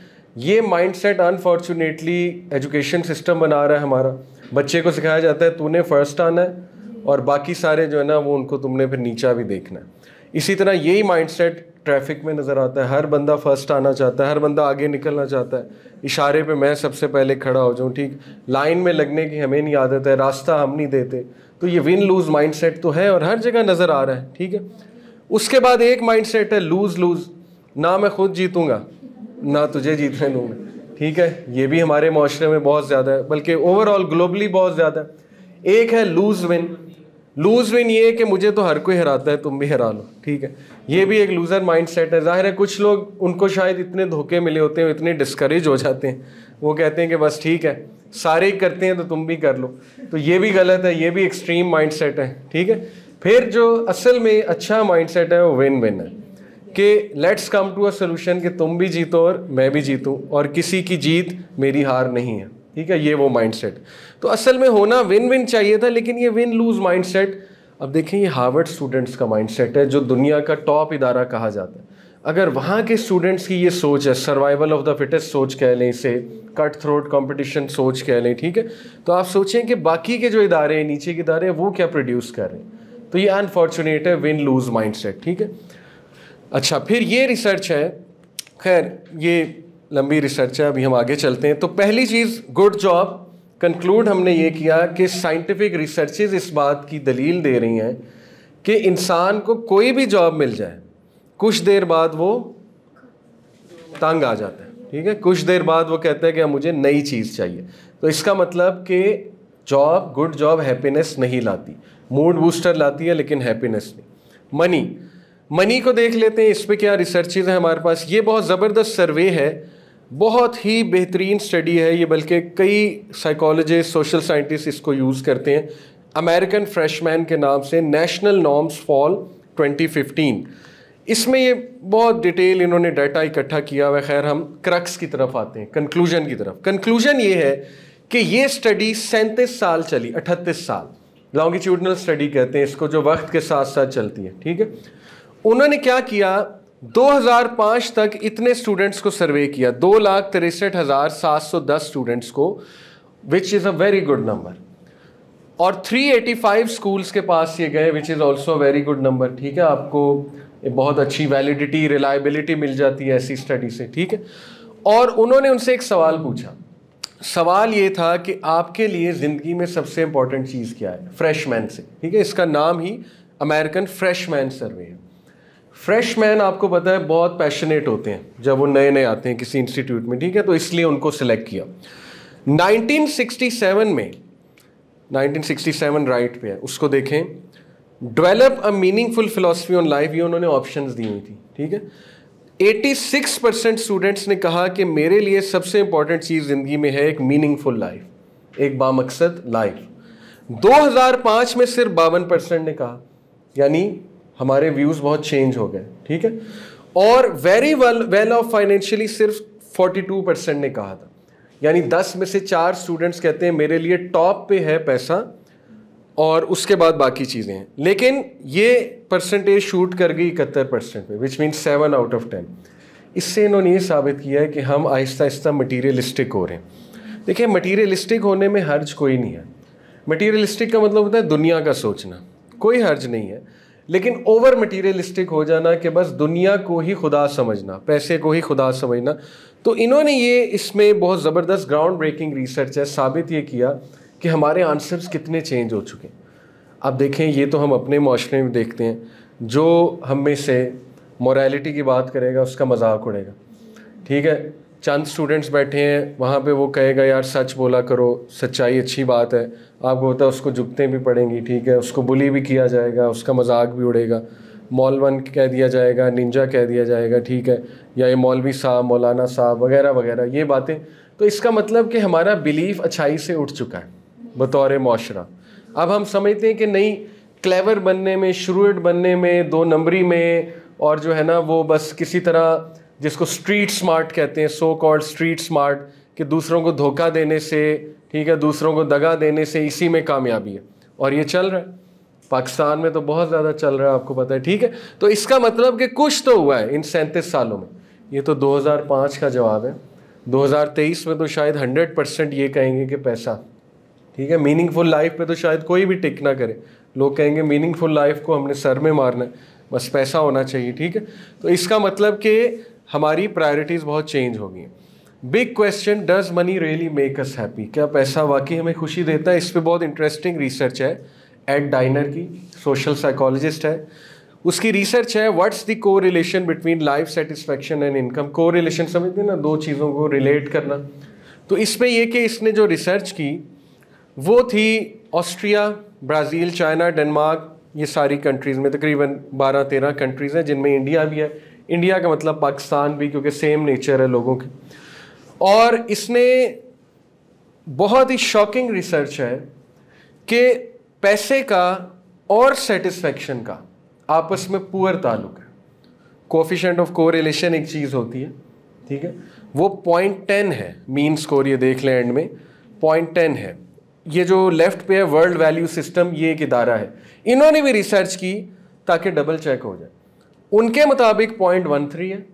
ये माइंडसेट अनफॉर्चुनेटली एजुकेशन सिस्टम बना रहा है हमारा बच्चे को सिखाया जाता है तूने फर्स्ट आना है और बाकी सारे जो है ना वो उनको तुमने फिर नीचा भी देखना है इसी तरह यही माइंडसेट ट्रैफिक में नज़र आता है हर बंदा फर्स्ट आना चाहता है हर बंदा आगे निकलना चाहता है इशारे पे मैं सबसे पहले खड़ा हो जाऊँ ठीक लाइन में लगने की हमें नहीं आदत है रास्ता हम नहीं देते तो ये विन लूज़ माइंडसेट तो है और हर जगह नज़र आ रहा है ठीक है उसके बाद एक माइंडसेट है लूज़ लूज़ ना मैं खुद जीतूँगा ना तुझे जीतने दूँगा ठीक है ये भी हमारे माशरे में बहुत ज़्यादा है बल्कि ओवरऑल ग्लोबली बहुत ज़्यादा है एक है लूज़ विन लूज विन ये है कि मुझे तो हर कोई हराता है तुम भी हरा लो ठीक है ये भी एक लूज़र माइंड सेट है ज़ाहिर है कुछ लोग उनको शायद इतने धोखे मिले होते हैं इतने डिस्करेज हो जाते हैं वो कहते हैं कि बस ठीक है सारे करते हैं तो तुम भी कर लो तो ये भी गलत है ये भी एक्सट्रीम माइंड सेट है ठीक है फिर जो असल में अच्छा माइंड सेट है वो विन विन है कि let's come to a solution कि तुम भी जीतो और मैं भी जीतूँ और किसी की जीत मेरी हार नहीं है ठीक है ये वो माइंडसेट तो असल में होना विन विन चाहिए था लेकिन ये विन लूज माइंडसेट अब देखें ये हार्वर्ड स्टूडेंट्स का माइंडसेट है जो दुनिया का टॉप इदारा कहा जाता है अगर वहाँ के स्टूडेंट्स की ये सोच है सर्वाइवल ऑफ द फिटेस्ट सोच कह लें इसे कट थ्रोट कॉम्पिटिशन सोच कह लें ठीक है तो आप सोचें कि बाकी के जो इदारे हैं नीचे के इदारे हैं वो क्या प्रोड्यूस कर रहे हैं तो ये अनफॉर्चुनेट है विन लूज़ माइंड ठीक है अच्छा फिर ये रिसर्च है खैर ये लंबी रिसर्च है अभी हम आगे चलते हैं तो पहली चीज़ गुड जॉब कंक्लूड हमने ये किया कि साइंटिफिक रिसर्चेज इस बात की दलील दे रही हैं कि इंसान को कोई भी जॉब मिल जाए कुछ देर बाद वो तंग आ जाता है ठीक है कुछ देर बाद वो कहता है कि हाँ, मुझे नई चीज़ चाहिए तो इसका मतलब कि जॉब गुड जॉब हैप्पीनेस नहीं लाती मूड बूस्टर लाती है लेकिन हैप्पीनेस नहीं मनी मनी को देख लेते हैं इस पर क्या रिसर्चेज हैं हमारे पास ये बहुत ज़बरदस्त सर्वे है बहुत ही बेहतरीन स्टडी है ये बल्कि कई साइकोलॉजिस्ट सोशल साइंटिस्ट इसको यूज़ करते हैं अमेरिकन फ्रेशमैन के नाम से नेशनल नॉर्म्स फॉल 2015 इसमें ये बहुत डिटेल इन्होंने डाटा इकट्ठा किया हुआ खैर हम क्रक्स की तरफ आते हैं कंक्लूजन की तरफ कंक्लूजन ये है कि ये स्टडी सैंतीस साल चली अठतीस साल लॉन्गिट्यूडनल स्टडी कहते हैं इसको जो वक्त के साथ साथ चलती है ठीक है उन्होंने क्या किया 2005 तक इतने स्टूडेंट्स को सर्वे किया दो लाख तिरसठ हज़ार सात सौ दस स्टूडेंट्स को which is a very good number और 385 स्कूल्स के पास ये गए which is also very good number ठीक है आपको बहुत अच्छी वैलिडिटी रिलायबिलिटी मिल जाती है ऐसी स्टडी से ठीक है और उन्होंने उनसे एक सवाल पूछा सवाल ये था कि आपके लिए ज़िंदगी में सबसे इंपॉर्टेंट चीज़ क्या है फ्रेशमैन से ठीक है इसका नाम ही अमेरिकन फ्रेशमैन सर्वे है फ्रेश मैन आपको पता है बहुत पैशनेट होते हैं जब वो नए नए आते हैं किसी इंस्टीट्यूट में ठीक है तो इसलिए उनको सिलेक्ट किया 1967 में 1967 राइट पे है उसको देखें develop a meaningful philosophy on life ये उन्होंने ऑप्शन दी हुई थी ठीक है 86 परसेंट स्टूडेंट्स ने कहा कि मेरे लिए सबसे इंपॉर्टेंट चीज़ ज़िंदगी में है एक मीनिंगफुल लाइफ एक बामकसद लाइफ 2005 में सिर्फ बावन परसेंट ने कहा यानी हमारे व्यूज़ बहुत चेंज हो गए ठीक है और very well well off financially सिर्फ 42 परसेंट ने कहा था यानी 10 में से चार स्टूडेंट्स कहते हैं मेरे लिए टॉप पे है पैसा और उसके बाद बाकी चीज़ें हैं लेकिन ये परसेंटेज शूट कर गई इकहत्तर परसेंट पे which mean seven out of ten इससे इन्होंने ये साबित किया है कि हम आहिस्ता आहिस्ता मटीरियलिस्टिक हो रहे हैं देखिए मटीरियलिस्टिक होने में हर्ज कोई नहीं है मटीरियलिस्टिक का मतलब होता है दुनिया का सोचना कोई हर्ज नहीं है लेकिन ओवर मटीरियलिस्टिक हो जाना कि बस दुनिया को ही खुदा समझना पैसे को ही खुदा समझना तो इन्होंने ये इसमें बहुत ज़बरदस्त ग्राउंड ब्रेकिंग रिसर्च है साबित ये किया कि हमारे आंसर्स कितने चेंज हो चुके हैं देखें ये तो हम अपने माशरे में देखते हैं जो हम में से मोरालिटी की बात करेगा उसका मजाक उड़ेगा ठीक है चंद स्टूडेंट्स बैठे हैं वहाँ पे वो कहेगा यार सच बोला करो सच्चाई अच्छी बात है आपको होता है उसको जुगतें भी पड़ेंगी ठीक है उसको बुली भी किया जाएगा उसका मजाक भी उड़ेगा मौलवन कह दिया जाएगा निंजा कह दिया जाएगा ठीक है या ये मौलवी साहब मौलाना साहब वगैरह वगैरह ये बातें तो इसका मतलब कि हमारा बिलीफ अच्छाई से उठ चुका है बतौर माशरा अब हम समझते हैं कि नहीं क्लेवर बनने में शुरूट बनने में दो नंबरी में और जो है ना वो बस किसी तरह जिसको स्ट्रीट स्मार्ट कहते हैं सो कॉल्ड स्ट्रीट स्मार्ट कि दूसरों को धोखा देने से ठीक है दूसरों को दगा देने से इसी में कामयाबी है और ये चल रहा है पाकिस्तान में तो बहुत ज़्यादा चल रहा है आपको पता है ठीक है तो इसका मतलब कि कुछ तो हुआ है इन सैंतीस सालों में ये तो 2005 का जवाब है 2023 में तो शायद 100 परसेंट ये कहेंगे कि पैसा ठीक है मीनिंगफुल लाइफ पे तो शायद कोई भी टिक ना करे लोग कहेंगे मीनिंगफुल लाइफ को हमने सर में मारना है बस पैसा होना चाहिए ठीक है तो इसका मतलब कि हमारी प्रायोरिटीज़ बहुत चेंज हो गई हैं big question does money really make us happy क्या पैसा वाकई हमें खुशी देता है इस पर बहुत इंटरेस्टिंग रिसर्च है एड डाइनर की सोशल साइकोलॉजिस्ट है उसकी रिसर्च है what's the correlation between life satisfaction and income correlation समझते ना दो चीज़ों को रिलेट करना तो इसमें यह कि इसने जो रिसर्च की वो थी ऑस्ट्रिया ब्राज़ील चाइना डेनमार्क ये सारी कंट्रीज़ में तकरीबन बारह तेरह कंट्रीज़ हैं जिनमें इंडिया भी है इंडिया का मतलब पाकिस्तान भी क्योंकि सेम नेचर है लोगों की और इसमें बहुत ही शॉकिंग रिसर्च है कि पैसे का और सेटिस्फैक्शन का आपस में पुअर ताल्लुक है कोफिशेंट ऑफ कोरिलेशन एक चीज़ होती है ठीक है वो पॉइंट टेन है मीन स्कोर ये देख लें एंड में पॉइंट टेन है ये जो लेफ्ट पे है वर्ल्ड वैल्यू सिस्टम ये एक इदारा है इन्होंने भी रिसर्च की ताकि डबल चेक हो जाए उनके मुताबिक पॉइंट वन थ्री है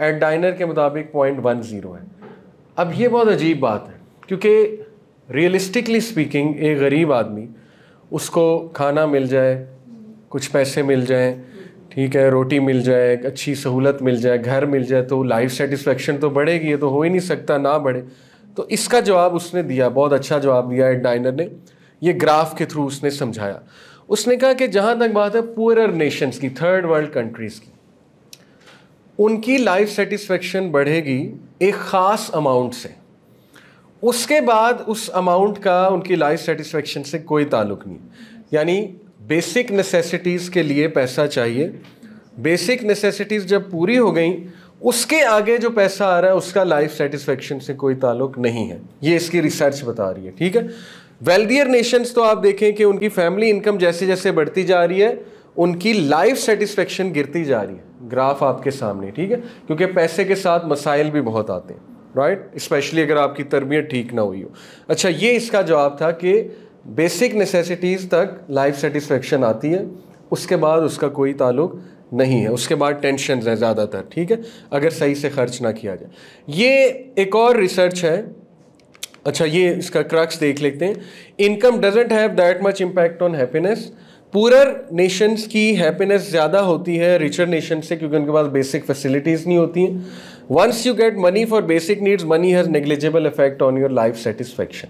एंड डाइनर के मुताबिक पॉइंट वन ज़ीरो है अब ये बहुत अजीब बात है क्योंकि रियलिस्टिकली स्पीकिंग एक गरीब आदमी उसको खाना मिल जाए कुछ पैसे मिल जाए ठीक है रोटी मिल जाए अच्छी सहूलत मिल जाए घर मिल जाए तो लाइफ सेटिस्फेक्शन तो बढ़ेगी तो हो ही नहीं सकता ना बढ़े तो इसका जवाब उसने दिया बहुत अच्छा जवाब दिया एड डाइनर ने ये ग्राफ के थ्रू उसने समझाया उसने कहा कि जहाँ तक बात है पुअर नेशंस की थर्ड वर्ल्ड कंट्रीज़ की उनकी लाइफ सेटिस्फेक्शन बढ़ेगी एक ख़ास अमाउंट से उसके बाद उस अमाउंट का उनकी लाइफ सेटिस्फेक्शन से कोई ताल्लुक नहीं यानी बेसिक नेसेसिटीज़ के लिए पैसा चाहिए बेसिक नेसेसिटीज़ जब पूरी हो गई उसके आगे जो पैसा आ रहा है उसका लाइफ सेटिस्फेक्शन से कोई ताल्लुक नहीं है ये इसकी रिसर्च बता रही है ठीक है वेल्दियर नेशंस तो आप देखें कि उनकी फैमिली इनकम जैसे जैसे बढ़ती जा रही है उनकी लाइफ सेटिस्फेक्शन गिरती जा रही है ग्राफ आपके सामने ठीक है क्योंकि पैसे के साथ मसाइल भी बहुत आते हैं राइट स्पेशली अगर आपकी तरबियत ठीक ना हुई हो अच्छा ये इसका जवाब था कि बेसिक नेसेसिटीज़ तक लाइफ सेटिस्फेक्शन आती है उसके बाद उसका कोई ताल्लुक नहीं है उसके बाद टेंशन है ज़्यादातर ठीक है अगर सही से खर्च ना किया जाए ये एक और रिसर्च है अच्छा ये इसका क्रक्स देख लेते हैं income doesn't have that much impact on happiness poor nations की हैप्पीनेस ज़्यादा होती है रिचर नेशन से क्योंकि उनके पास बेसिक फैसिलिटीज़ नहीं होती हैं once you get money for basic needs money has negligible effect on your life satisfaction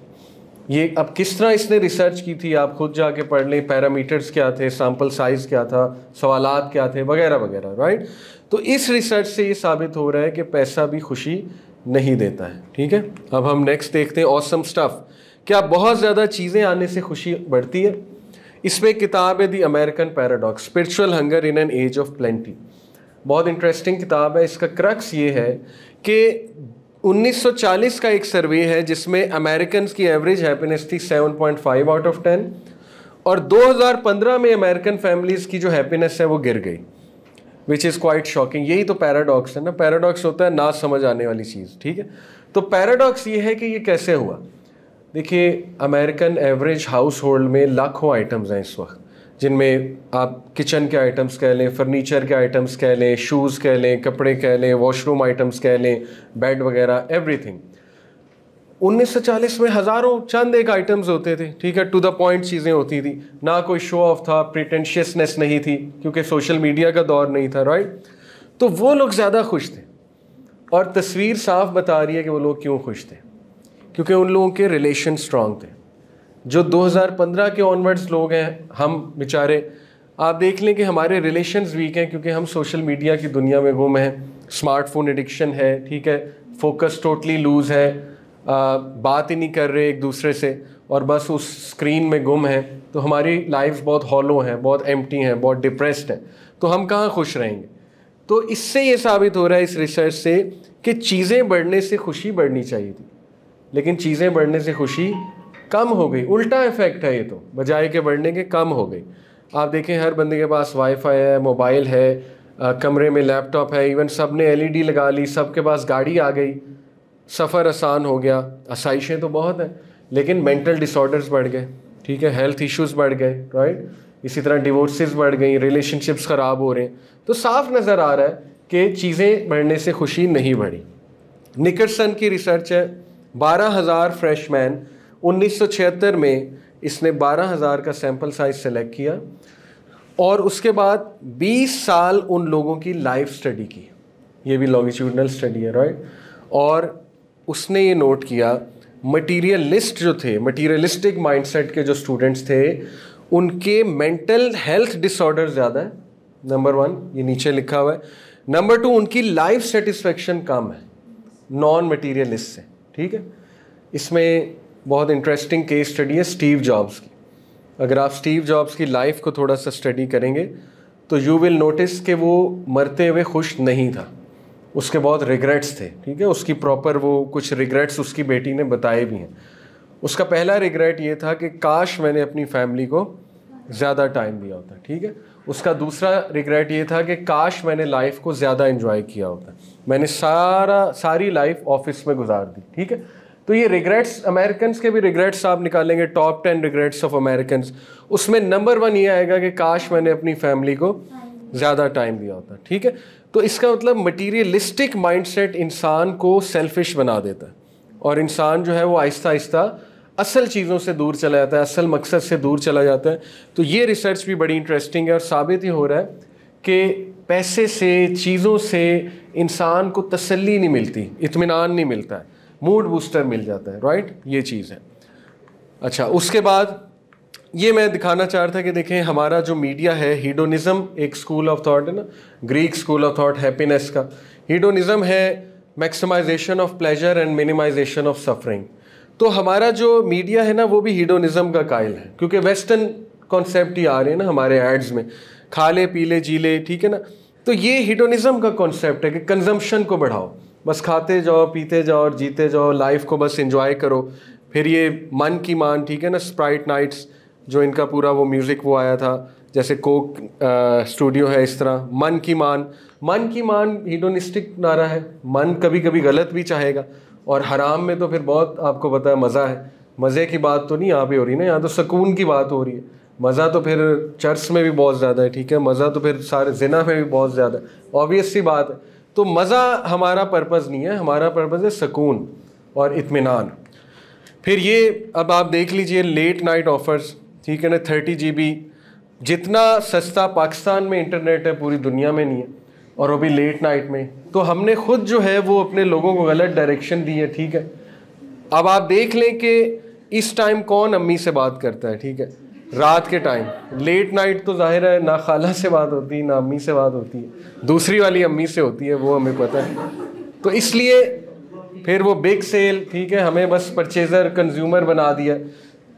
ये अब किस तरह इसने रिसर्च की थी आप खुद जाके पढ़ लें पैरामीटर्स क्या थे सैम्पल साइज़ क्या था सवाल क्या थे वगैरह वगैरह राइट तो इस रिसर्च से ये साबित हो रहा है कि पैसा भी खुशी नहीं देता है ठीक है अब हम नेक्स्ट देखते हैं ऑसम स्टफ़ क्या बहुत ज़्यादा चीज़ें आने से खुशी बढ़ती है इसमें किताब है the American paradox spiritual hunger in an age of plenty बहुत इंटरेस्टिंग किताब है इसका क्रक्स ये है कि 1940 का एक सर्वे है जिसमें अमेरिकन की एवरेज हैप्पीनेस थी 7.5 आउट ऑफ 10 और 2015 में अमेरिकन फैमिलीज़ की जो हैप्पीनेस है वो गिर गई विच इज़ क्वाइट शॉकिंग यही तो पैराडॉक्स है ना पैराडॉक्स होता है ना समझ आने वाली चीज़ ठीक है तो पैराडॉक्स ये है कि ये कैसे हुआ देखिए अमेरिकन एवरेज हाउस होल्ड में लाखों आइटम्स हैं इस वक्त जिनमें आप किचन के आइटम्स कह लें फर्नीचर के आइटम्स कह लें शूज़ कह लें कपड़े कह लें वॉशरूम आइटम्स कह लें बेड वगैरह एवरीथिंग 1940 में हज़ारों चंद एक आइटम्स होते थे ठीक है टू द पॉइंट चीज़ें होती थी ना कोई शो ऑफ था प्रिटेंशियसनेस नहीं थी क्योंकि सोशल मीडिया का दौर नहीं था राइट तो वो लोग ज़्यादा खुश थे और तस्वीर साफ बता रही है कि वो लोग क्यों खुश थे क्योंकि उन लोगों के रिलेशन स्ट्रांग थे जो 2015 के ऑनवर्ड्स लोग हैं हम बेचारे आप देख लें कि हमारे रिलेशन वीक हैं क्योंकि हम सोशल मीडिया की दुनिया में गुम हैं स्मार्टफोन एडिक्शन है ठीक है फोकस टोटली लूज़ है आ, बात ही नहीं कर रहे एक दूसरे से और बस उस स्क्रीन में गुम है तो हमारी लाइफ बहुत हॉलो हैं बहुत एम्प्टी हैं बहुत डिप्रेस्ड हैं तो हम कहाँ खुश रहेंगे तो इससे ये साबित हो रहा है इस रिसर्च से कि चीज़ें बढ़ने से खुशी बढ़नी चाहिए थी लेकिन चीज़ें बढ़ने से खुशी कम हो गई उल्टा इफेक्ट है ये तो बजाय के बढ़ने के कम हो गई आप देखें हर बंदे के पास वाईफाई है मोबाइल है आ, कमरे में लैपटॉप है इवन सब ने एल लगा ली सब के पास गाड़ी आ गई सफ़र आसान हो गया आसाइशें तो बहुत हैं लेकिन मेंटल डिसऑर्डर्स बढ़ गए ठीक है हेल्थ इश्यूज बढ़ गए राइट इसी तरह डिवोर्सेस बढ़ गई रिलेशनशिप्स ख़राब हो रहे हैं तो साफ नज़र आ रहा है कि चीज़ें बढ़ने से खुशी नहीं बढ़ी निकटसन की रिसर्च है बारह हज़ार फ्रेशमैन 1976 में इसने बारह हज़ार का सैम्पल साइज सेलेक्ट किया और उसके बाद 20 साल उन लोगों की लाइफ स्टडी की ये भी लॉन्गिट्यूडनल स्टडी है राइट और उसने ये नोट किया मटीरियलिस्ट जो थे मटीरियलिस्टिक माइंडसेट के जो स्टूडेंट्स थे उनके मेंटल हेल्थ डिसऑर्डर ज़्यादा है नंबर वन ये नीचे लिखा हुआ है नंबर टू उनकी लाइफ सेटिस्फेक्शन कम है नॉन मटीरियलिस्ट से ठीक है इसमें बहुत इंटरेस्टिंग केस स्टडी है स्टीव जॉब्स की अगर आप स्टीव जॉब्स की लाइफ को थोड़ा सा स्टडी करेंगे तो यू विल नोटिस कि वो मरते हुए खुश नहीं था उसके बहुत रिग्रेट्स थे ठीक है उसकी प्रॉपर वो कुछ रिग्रेट्स उसकी बेटी ने बताए भी हैं उसका पहला रिग्रेट ये था कि काश मैंने अपनी फैमिली को ज़्यादा टाइम दिया होता ठीक है उसका दूसरा रिग्रेट ये था कि काश मैंने लाइफ को ज़्यादा इन्जॉय किया होता मैंने सारा सारी लाइफ ऑफिस में गुजार दी ठीक है तो ये रिग्रेट्स अमेरिकन के भी रिग्रेट्स आप निकालेंगे top ten regrets of American उसमें नंबर वन ये आएगा कि काश मैंने अपनी फैमिली को ज़्यादा टाइम दिया होता ठीक है तो इसका मतलब मटीरियलिस्टिक माइंडसेट इंसान को सेल्फिश बना देता है और इंसान जो है वो आहिस्ता आहिस्ता असल चीज़ों से दूर चला जाता है असल मकसद से दूर चला जाता है तो ये रिसर्च भी बड़ी इंटरेस्टिंग है और साबित ही हो रहा है कि पैसे से चीज़ों से इंसान को तसल्ली नहीं मिलती इतमान नहीं मिलता है मूड बूस्टर मिल जाता है राइट ये चीज़ है अच्छा उसके बाद ये मैं दिखाना चाह रहा था कि देखें हमारा जो मीडिया है हीडोनिज़म एक स्कूल ऑफ थाट है ना Greek school of thought happiness का हीडोनिज़म है maximisation of pleasure and minimisation of suffering तो हमारा जो मीडिया है ना वो भी हिडोनिज्म का कायल है क्योंकि वेस्टर्न कॉन्सेप्ट ही आ रहे हैं ना हमारे एड्स में खा ले पी ले जी ले ठीक है ना तो ये हिडोनिज्म का कॉन्सेप्ट है कि कंजम्पशन को बढ़ाओ बस खाते जाओ पीते जाओ और जीते जाओ लाइफ को बस इंजॉय करो फिर ये मन की मान ठीक है ना स्प्राइट नाइट्स जो इनका पूरा वो म्यूज़िक वो आया था जैसे कोक स्टूडियो है इस तरह मन की मान मन की मान हीडोनिस्टिक नारा है मन कभी कभी गलत भी चाहेगा और हराम में तो फिर बहुत आपको पता है मज़ा है मज़े की बात तो नहीं यहाँ पे हो रही ना यहाँ तो सुकून की बात हो रही है मज़ा तो फिर चर्च में भी बहुत ज़्यादा है ठीक है मज़ा तो फिर सारे जिना में भी बहुत ज़्यादा है ऑबियस सी बात है तो मज़ा हमारा पर्पज़ नहीं है हमारा पर्पज़ है सुकून और इतमान फिर ये अब आप देख लीजिए लेट नाइट ऑफ़र्स ठीक है ना थर्टी जी जितना सस्ता पाकिस्तान में इंटरनेट है पूरी दुनिया में नहीं है और वो भी लेट नाइट में तो हमने खुद जो है वो अपने लोगों को गलत डायरेक्शन दी है ठीक है अब आप देख लें कि इस टाइम कौन अम्मी से बात करता है ठीक है रात के टाइम लेट नाइट तो जाहिर है ना खाला से बात होती है ना अम्मी से बात होती है दूसरी वाली अम्मी से होती है वो हमें पता है तो इसलिए फिर वो बिग सेल ठीक है हमें बस परचेज़र कंज्यूमर बना दिया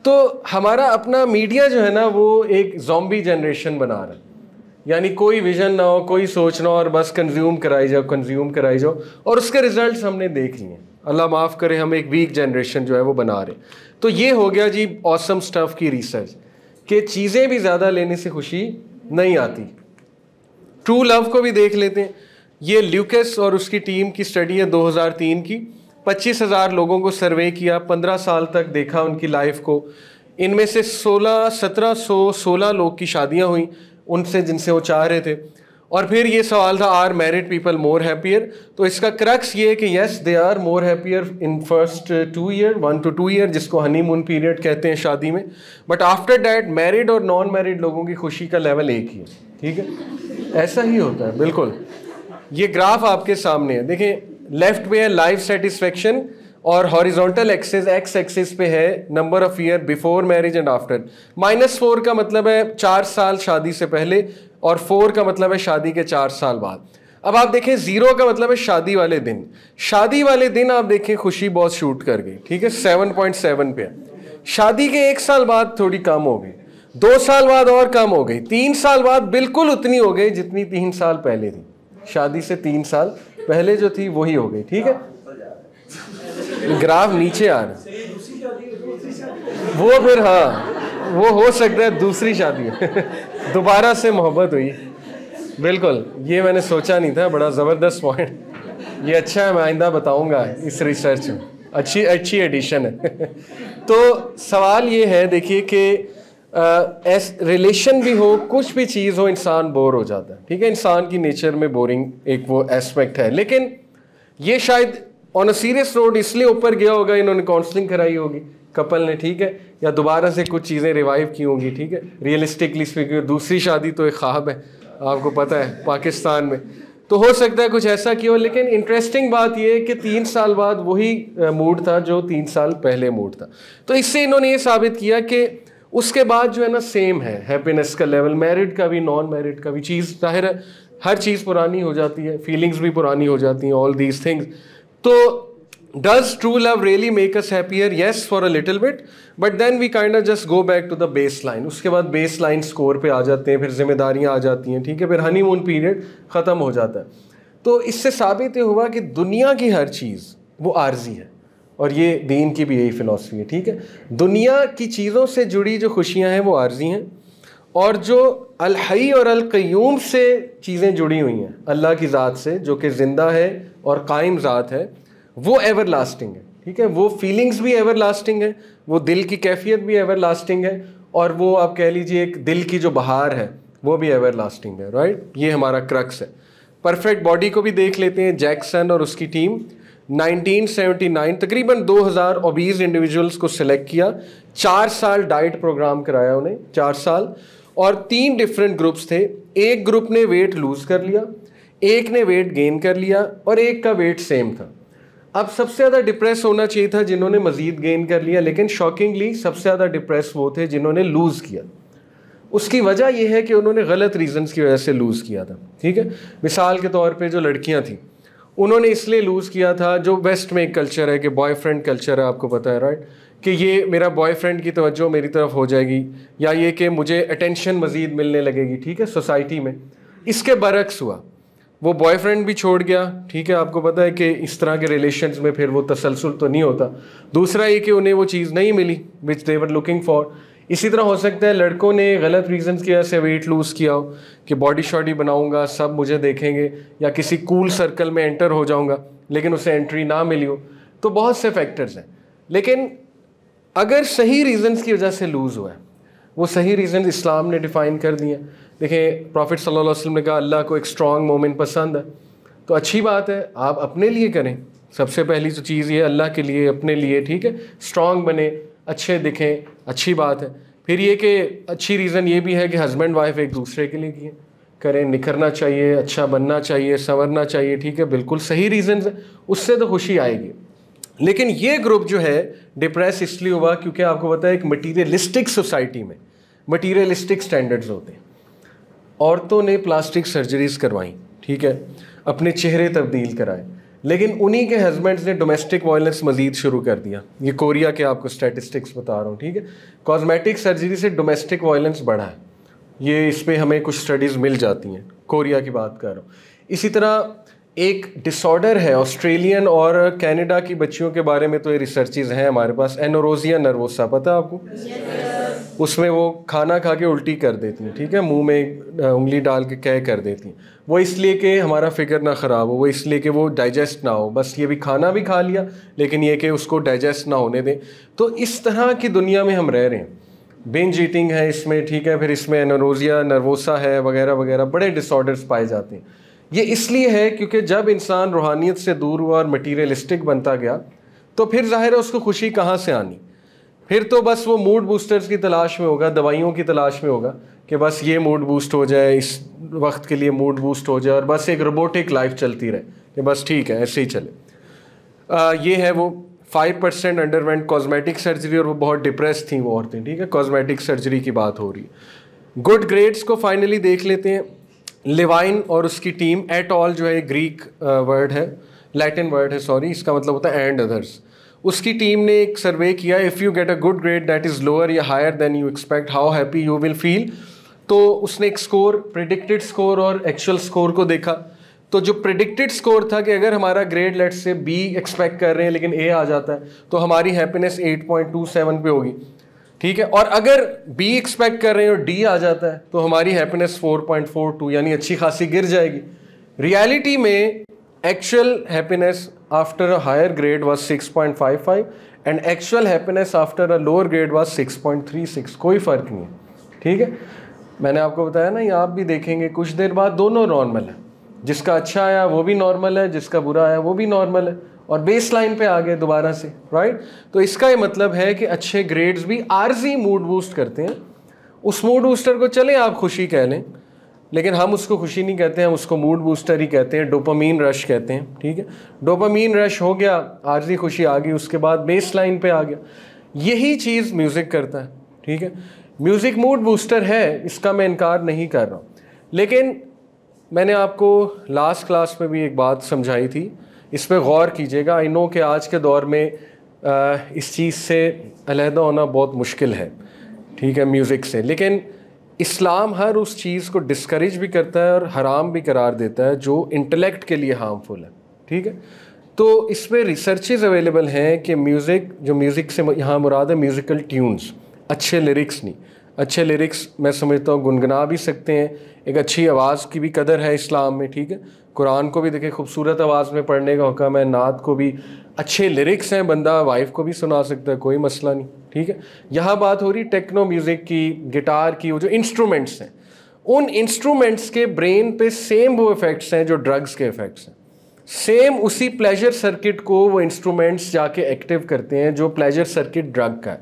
तो हमारा अपना मीडिया जो है ना वो एक जॉम्बी जनरेशन बना रहा है यानी कोई विजन ना हो कोई सोच ना हो और बस कंज्यूम कराई जाओ कंज्यूम कराई जाओ और उसके रिजल्ट हमने देख लिए अल्लाह माफ़ करे हम एक वीक जनरेशन जो है वो बना रहे तो ये हो गया जी ऑसम स्टफ़ की रिसर्च कि चीज़ें भी ज़्यादा लेने से खुशी नहीं आती ट्रू लव को भी देख लेते हैं ये ल्यूकस और उसकी टीम की स्टडी है 2003 की पच्चीस हज़ार लोगों को सर्वे किया पंद्रह साल तक देखा उनकी लाइफ को इनमें से सोलह सत्रह सौ सोलह लोग की शादियाँ हुई उनसे जिनसे वो चाह रहे थे और फिर ये सवाल था are married people more happier तो इसका क्रक्स ये है कि yes they are more happier in first two year one two two year जिसको हनीमून पीरियड कहते हैं शादी में बट आफ्टर डैट मैरिड और नॉन मैरिड लोगों की खुशी का लेवल एक ही है ठीक है ऐसा ही होता है बिल्कुल ये ग्राफ आपके सामने है देखें लेफ्ट में है लाइफ सेटिस्फेक्शन और हॉरिजॉन्टल एक्सेस एक्स एक्सेस पे है number of year before marriage and after minus four का मतलब है चार साल शादी से पहले और फोर का मतलब है शादी के चार साल बाद अब आप देखें जीरो का मतलब है शादी वाले दिन शादी वाले दिन आप देखें खुशी बहुत शूट कर गई ठीक है सेवन पॉइंट सेवन पे शादी के एक साल बाद थोड़ी कम हो गई दो साल बाद और कम हो गई तीन साल बाद बिल्कुल उतनी हो गई जितनी तीन साल पहले थी शादी से तीन साल पहले जो थी वही हो गई ठीक है ग्राफ नीचे आ आना वो फिर हाँ वो हो सकता है दूसरी शादी दोबारा से मोहब्बत हुई बिल्कुल ये मैंने सोचा नहीं था बड़ा ज़बरदस्त पॉइंट ये अच्छा है मैं आइंदा बताऊंगा इस रिसर्च में अच्छी अच्छी एडिशन है तो सवाल ये है देखिए कि एस रिलेशन भी हो कुछ भी चीज़ हो इंसान बोर हो जाता है ठीक है इंसान की नेचर में बोरिंग एक वो एस्पेक्ट है लेकिन ये शायद ऑन अ सीरियस रोड इसलिए ऊपर गया होगा इन्होंने काउंसलिंग कराई होगी कपल ने ठीक है या दोबारा से कुछ चीज़ें रिवाइव की होंगी ठीक है रियलिस्टिकली स्पीकिंग दूसरी शादी तो एक ख्वाब है आपको पता है पाकिस्तान में तो हो सकता है कुछ ऐसा क्यों लेकिन इंटरेस्टिंग बात यह है कि तीन साल बाद वही मूड था जो तीन साल पहले मूड था तो इससे इन्होंने ये साबित किया कि उसके बाद जो है ना सेम है हैप्पीनेस का लेवल मैरिड का भी नॉन मैरिड का भी चीज़ जाहिर है हर चीज़ पुरानी हो जाती है फीलिंग्स भी पुरानी हो जाती हैं ऑल दीज थिंग्स तो does true love really make us happier yes for a little bit but then we kind of just go back to the base line उसके बाद बेस लाइन स्कोर पे आ जाते हैं फिर जिम्मेदारियां आ जाती हैं ठीक है फिर हनीमून पीरियड ख़त्म हो जाता है तो इससे साबित ये हुआ कि दुनिया की हर चीज़ वो आर्जी है और ये दीन की भी यही फ़िलासफ़ी है ठीक है दुनिया की चीज़ों से जुड़ी जो खुशियाँ हैं वो आर्जी हैं और जो अलहई और अलकयूम से चीज़ें जुड़ी हुई हैं अल्लाह की ज़ात से जो कि ज़िंदा है और कायम ज़ात है वो एवर लास्टिंग है ठीक है वो फीलिंग्स भी एवर लास्टिंग है वो दिल की कैफियत भी एवर लास्टिंग है और वो आप कह लीजिए एक दिल की जो बहार है वो भी एवर लास्टिंग है राइट ये हमारा क्रक्स है परफेक्ट बॉडी को भी देख लेते हैं जैक्सन और उसकी टीम 1979 तकरीबन 2000 ओबीज इंडिविजुअल्स को सिलेक्ट किया चार साल डाइट प्रोग्राम कराया उन्हें चार साल और तीन डिफरेंट ग्रुप्स थे एक ग्रुप ने वेट लूज़ कर लिया एक ने वेट गेन कर लिया और एक का वेट सेम था अब सबसे ज़्यादा डिप्रेस होना चाहिए था जिन्होंने मज़ीद गेन कर लिया लेकिन शॉकिंगली सबसे ज़्यादा डिप्रेस वो थे जिन्होंने लूज़ किया उसकी वजह यह है कि उन्होंने गलत रीजंस की वजह से लूज़ किया था ठीक है मिसाल के तौर पे जो लड़कियां थीं उन्होंने इसलिए लूज़ किया था जो वेस्ट में एक कल्चर है कि बॉयफ्रेंड कल्चर है आपको पता है राइट कि ये मेरा बॉयफ्रेंड की तवज्जो मेरी तरफ हो जाएगी या ये कि मुझे अटेंशन मज़ीद मिलने लगेगी ठीक है सोसाइटी में इसके बरक्स हुआ वो बॉयफ्रेंड भी छोड़ गया ठीक है आपको पता है कि इस तरह के रिलेशन में फिर वो तसलसल तो नहीं होता दूसरा ये कि उन्हें वो चीज़ नहीं मिली विच देवर लुकिंग फॉर इसी तरह हो सकता है लड़कों ने गलत रीज़न की वजह से वेट लूज़ किया हो कि बॉडी शॉडी बनाऊंगा सब मुझे देखेंगे या किसी कूल सर्कल में एंटर हो जाऊंगा लेकिन उसे एंट्री ना मिली हो तो बहुत से फैक्टर्स हैं लेकिन अगर सही रीज़न्स की वजह से लूज़ हुआ है वो सही रीज़न इस्लाम ने डिफ़ाइन कर दिए देखें प्रॉफिट सल्लल्लाहु अलैहि वसल्लम ने कहा अल्लाह को एक स्ट्रॉन्ग मोमेंट पसंद है तो अच्छी बात है आप अपने लिए करें सबसे पहली तो चीज़ ये अल्लाह के लिए अपने लिए ठीक है स्ट्रॉन्ग बने अच्छे दिखें अच्छी बात है फिर ये कि अच्छी रीज़न ये भी है कि हस्बैंड वाइफ एक दूसरे के लिए किए करें निखरना चाहिए अच्छा बनना चाहिए संवरना चाहिए ठीक है बिल्कुल सही है उससे तो खुशी आएगी लेकिन ये ग्रुप जो है डिप्रेस इसलिए हुआ क्योंकि आपको पता है एक मटीरियलिस्टिक सोसाइटी में मटीरियलिस्टिक स्टैंडर्ड्स होते हैं औरतों ने प्लास्टिक सर्जरीज करवाई ठीक है अपने चेहरे तब्दील कराए लेकिन उन्हीं के हस्बैंड्स ने डोमेस्टिक वायलेंस मजीद शुरू कर दिया ये कोरिया के आपको स्टैटिस्टिक्स बता रहा हूँ ठीक है कॉस्मेटिक सर्जरी से डोमेस्टिक वायलेंस बढ़ा है ये इस पर हमें कुछ स्टडीज़ मिल जाती हैं कोरिया की बात कर रहा हूँ इसी तरह एक डिसऑर्डर है ऑस्ट्रेलियन और कनाडा की बच्चियों के बारे में तो ये रिसर्चेज हैं हमारे पास एनोरोजिया नर्वोसा पता आपको yes. उसमें वो खाना खा के उल्टी कर देती हैं ठीक है मुंह में उंगली डाल के कह कर देती हैं वो इसलिए कि हमारा फिगर ना ख़राब हो वो इसलिए कि वो डाइजेस्ट ना हो बस ये भी खाना भी खा लिया लेकिन ये कि उसको डाइजेस्ट ना होने दें तो इस तरह की दुनिया में हम रह रहे हैं बेंज ईटिंग है इसमें ठीक है फिर इसमें एनोरोजिया नर्वोसा है वगैरह वगैरह बड़े डिसऑर्डर्स पाए जाते हैं ये इसलिए है क्योंकि जब इंसान रूहानियत से दूर हुआ और मटीरियलिस्टिक बनता गया तो फिर ज़ाहिर है उसको खुशी कहाँ से आनी फिर तो बस वो मूड बूस्टर्स की तलाश में होगा दवाइयों की तलाश में होगा कि बस ये मूड बूस्ट हो जाए इस वक्त के लिए मूड बूस्ट हो जाए और बस एक रोबोटिक लाइफ चलती रहे कि बस ठीक है ऐसे ही चले आ, ये है वो five percent underwent cosmetic surgery और वो बहुत डिप्रेस थी वो औरतें ठीक है कॉस्मेटिक सर्जरी की बात हो रही है गुड ग्रेड्स को फाइनली देख लेते हैं लेवाइन और उसकी टीम एट ऑल जो है ग्रीक वर्ड है लैटिन वर्ड है सॉरी इसका मतलब होता है एंड अदर्स उसकी टीम ने एक सर्वे किया if you get a good grade that is lower या higher than you expect how happy you will feel तो उसने एक स्कोर प्रिडिक्टेड स्कोर और एक्चुअल स्कोर को देखा तो जो प्रिडिक्टेड स्कोर था कि अगर हमारा grade let's say B expect कर रहे हैं लेकिन ए आ जाता है तो हमारी हैप्पीनेस 8.27 पे होगी ठीक है और अगर बी एक्सपेक्ट कर रहे हैं और डी आ जाता है तो हमारी हैप्पीनेस 4.42 यानी अच्छी खासी गिर जाएगी रियलिटी में actual happiness after a higher grade was 6.55 and actual happiness after a lower grade was 6.36 कोई फ़र्क नहीं है ठीक है मैंने आपको बताया ना ये आप भी देखेंगे कुछ देर बाद दोनों नॉर्मल है जिसका अच्छा आया वो भी नॉर्मल है जिसका बुरा आया वो भी नॉर्मल है और बेस लाइन पे आ गए दोबारा से राइट तो इसका ये मतलब है कि अच्छे ग्रेड्स भी आरजी मूड बूस्ट करते हैं उस मूड बूस्टर को चले आप खुशी कह लें लेकिन हम उसको खुशी नहीं कहते हैं उसको मूड बूस्टर ही कहते हैं डोपामीन रश कहते हैं ठीक है डोपामीन रश हो गया आरजी खुशी आ गई उसके बाद बेस लाइन पर आ गया यही चीज़ म्यूज़िक करता है ठीक है म्यूज़िक मूड बूस्टर है इसका मैं इनकार नहीं कर रहा लेकिन मैंने आपको लास्ट क्लास में भी एक बात समझाई थी इस पर गौर कीजिएगा आई नो कि आज के दौर में आ, इस चीज़ से अलहदा होना बहुत मुश्किल है ठीक है म्यूज़िक से लेकिन इस्लाम हर उस चीज़ को डिस्करेज भी करता है और हराम भी करार देता है जो इंटेलेक्ट के लिए हार्मफुल है ठीक है तो इस पर रिसर्चेज अवेलेबल हैं कि म्यूज़िक जो म्यूज़िक से यहाँ मुराद है म्यूज़िकल ट्यून्स अच्छे लिरिक्स नहीं अच्छे लिरिक्स मैं समझता हूँ गुनगुना भी सकते हैं एक अच्छी आवाज़ की भी कदर है इस्लाम में ठीक है कुरान को भी देखें खूबसूरत आवाज़ में पढ़ने का हुक्म है नात को भी अच्छे लिरिक्स हैं बंदा वाइफ को भी सुना सकता है कोई मसला नहीं ठीक है यहाँ बात हो रही टेक्नो म्यूज़िक की गिटार की वो जो इंस्ट्रूमेंट्स हैं उन इंस्ट्रूमेंट्स के ब्रेन पे सेम वो इफ़ेक्ट्स हैं जो ड्रग्स के इफ़ेक्ट्स हैं सेम उसी प्लेजर सर्किट को वो इंस्ट्रूमेंट्स जाके एक्टिव करते हैं जो प्लेजर सर्किट ड्रग का है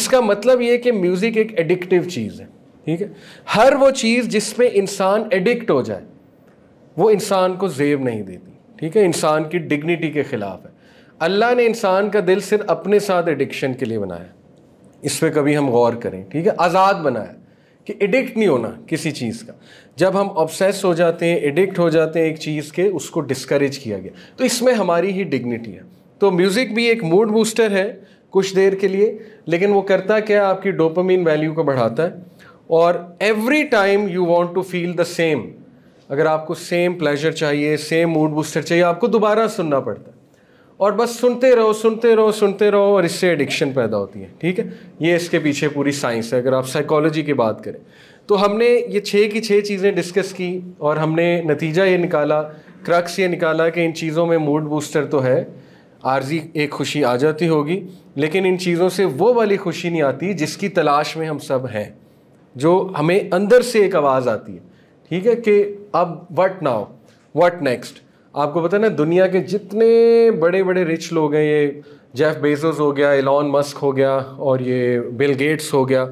इसका मतलब ये कि म्यूज़िक एक एडिक्टिव चीज़ है ठीक है हर वो चीज़ जिसमें इंसान एडिक्ट हो जाए वो इंसान को जेब नहीं देती ठीक है इंसान की डिग्निटी के ख़िलाफ़ है अल्लाह ने इंसान का दिल सिर्फ अपने साथ एडिक्शन के लिए बनाया इस पर कभी हम गौर करें ठीक है आज़ाद बनाया कि एडिक्ट नहीं होना किसी चीज़ का जब हम ऑब्सेस हो जाते हैं एडिक्ट हो जाते हैं एक चीज़ के उसको डिस्करेज किया गया तो इसमें हमारी ही डिग्निटी है तो म्यूज़िक भी एक मूड बूस्टर है कुछ देर के लिए लेकिन वो करता क्या आपकी डोपामीन वैल्यू को बढ़ाता है और every time you want to feel the same अगर आपको सेम प्लेजर चाहिए सेम मूड बूस्टर चाहिए आपको दोबारा सुनना पड़ता है और बस सुनते रहो सुनते रहो सुनते रहो और इससे एडिक्शन पैदा होती है ठीक है ये इसके पीछे पूरी साइंस है अगर आप साइकोलॉजी की बात करें तो हमने ये छः की छः चीज़ें डिस्कस की और हमने नतीजा ये निकाला क्रक्स ये निकाला कि इन चीज़ों में मूड बूस्टर तो है आर्जी एक खुशी आ जाती होगी लेकिन इन चीज़ों से वो वाली खुशी नहीं आती जिसकी तलाश में हम सब हैं जो हमें अंदर से एक आवाज़ आती है ठीक है कि अब वट नाउ वट नेक्स्ट आपको पता है ना दुनिया के जितने बड़े बड़े रिच लोग हैं ये जेफ बेजोस हो गया एलॉन मस्क हो गया और ये बिल गेट्स हो गया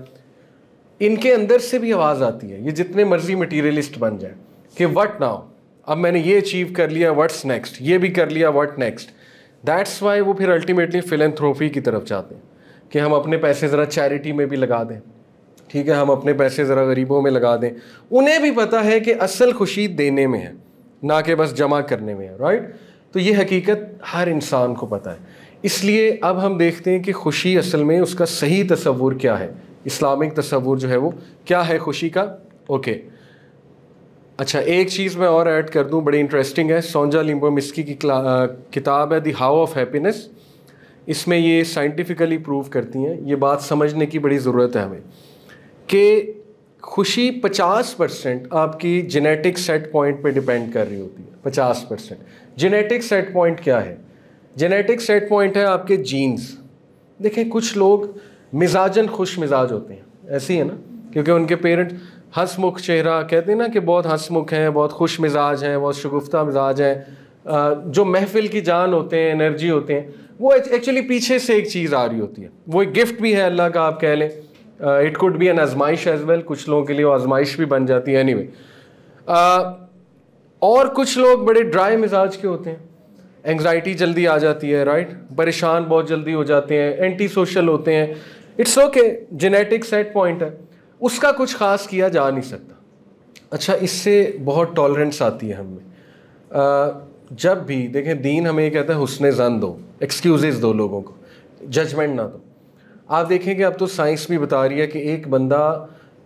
इनके अंदर से भी आवाज़ आती है ये जितने मर्जी मटीरियलिस्ट बन जाए कि वट नाउ अब मैंने ये अचीव कर लिया वट्स नेक्स्ट ये भी कर लिया वट नेक्स्ट दैट्स वाई वो फिर अल्टीमेटली फिलेंथ्रोफी की तरफ जाते हैं कि हम अपने पैसे ज़रा चैरिटी में भी लगा दें ठीक है हम अपने पैसे ज़रा गरीबों में लगा दें उन्हें भी पता है कि असल खुशी देने में है ना कि बस जमा करने में है राइट तो ये हकीकत हर इंसान को पता है इसलिए अब हम देखते हैं कि खुशी असल में उसका सही तस्वूर क्या है इस्लामिक तस्वूर जो है वो क्या है खुशी का ओके अच्छा एक चीज़ मैं और ऐड कर दूं बड़ी इंटरेस्टिंग है सोंजा लिम्बो मिस्की की किताब है दी हाउ ऑफ हैप्पीनेस इसमें ये साइंटिफिकली प्रूव करती हैं ये बात समझने की बड़ी ज़रूरत है हमें कि खुशी 50 परसेंट आपकी जेनेटिक सेट पॉइंट पे डिपेंड कर रही होती है 50 परसेंट जेनेटिक सेट पॉइंट क्या है जेनेटिक सेट पॉइंट है आपके जीन्स देखें कुछ लोग मिजाजन खुश मिजाज होते हैं ऐसे ही है ना क्योंकि उनके पेरेंट्स हंसमुख चेहरा कहते हैं ना कि बहुत हंसमुख हैं बहुत खुश मिजाज हैं बहुत शगुफ्ता मिजाज हैं जो महफिल की जान होते हैं एनर्जी होते हैं वो एक्चुअली पीछे से एक चीज़ आ रही होती है वो एक गिफ्ट भी है अल्लाह का आप कह लें इट कुड बी एन आजमाइश एज वेल कुछ लोगों के लिए वो आजमाइश भी बन जाती है एनी anyway. uh, और कुछ लोग बड़े ड्राई मिजाज के होते हैं एंग्जाइटी जल्दी आ जाती है राइट right? परेशान बहुत जल्दी हो जाते हैं एंटी सोशल होते हैं it's okay genetic set point है उसका कुछ खास किया जा नहीं सकता अच्छा इससे बहुत टॉलरेंस आती है हमें uh, जब भी देखें दीन हमें कहता है हुसन जन दो एक्सक्यूजेज दो लोगों को जजमेंट ना दो आप देखेंगे अब तो साइंस भी बता रही है कि एक बंदा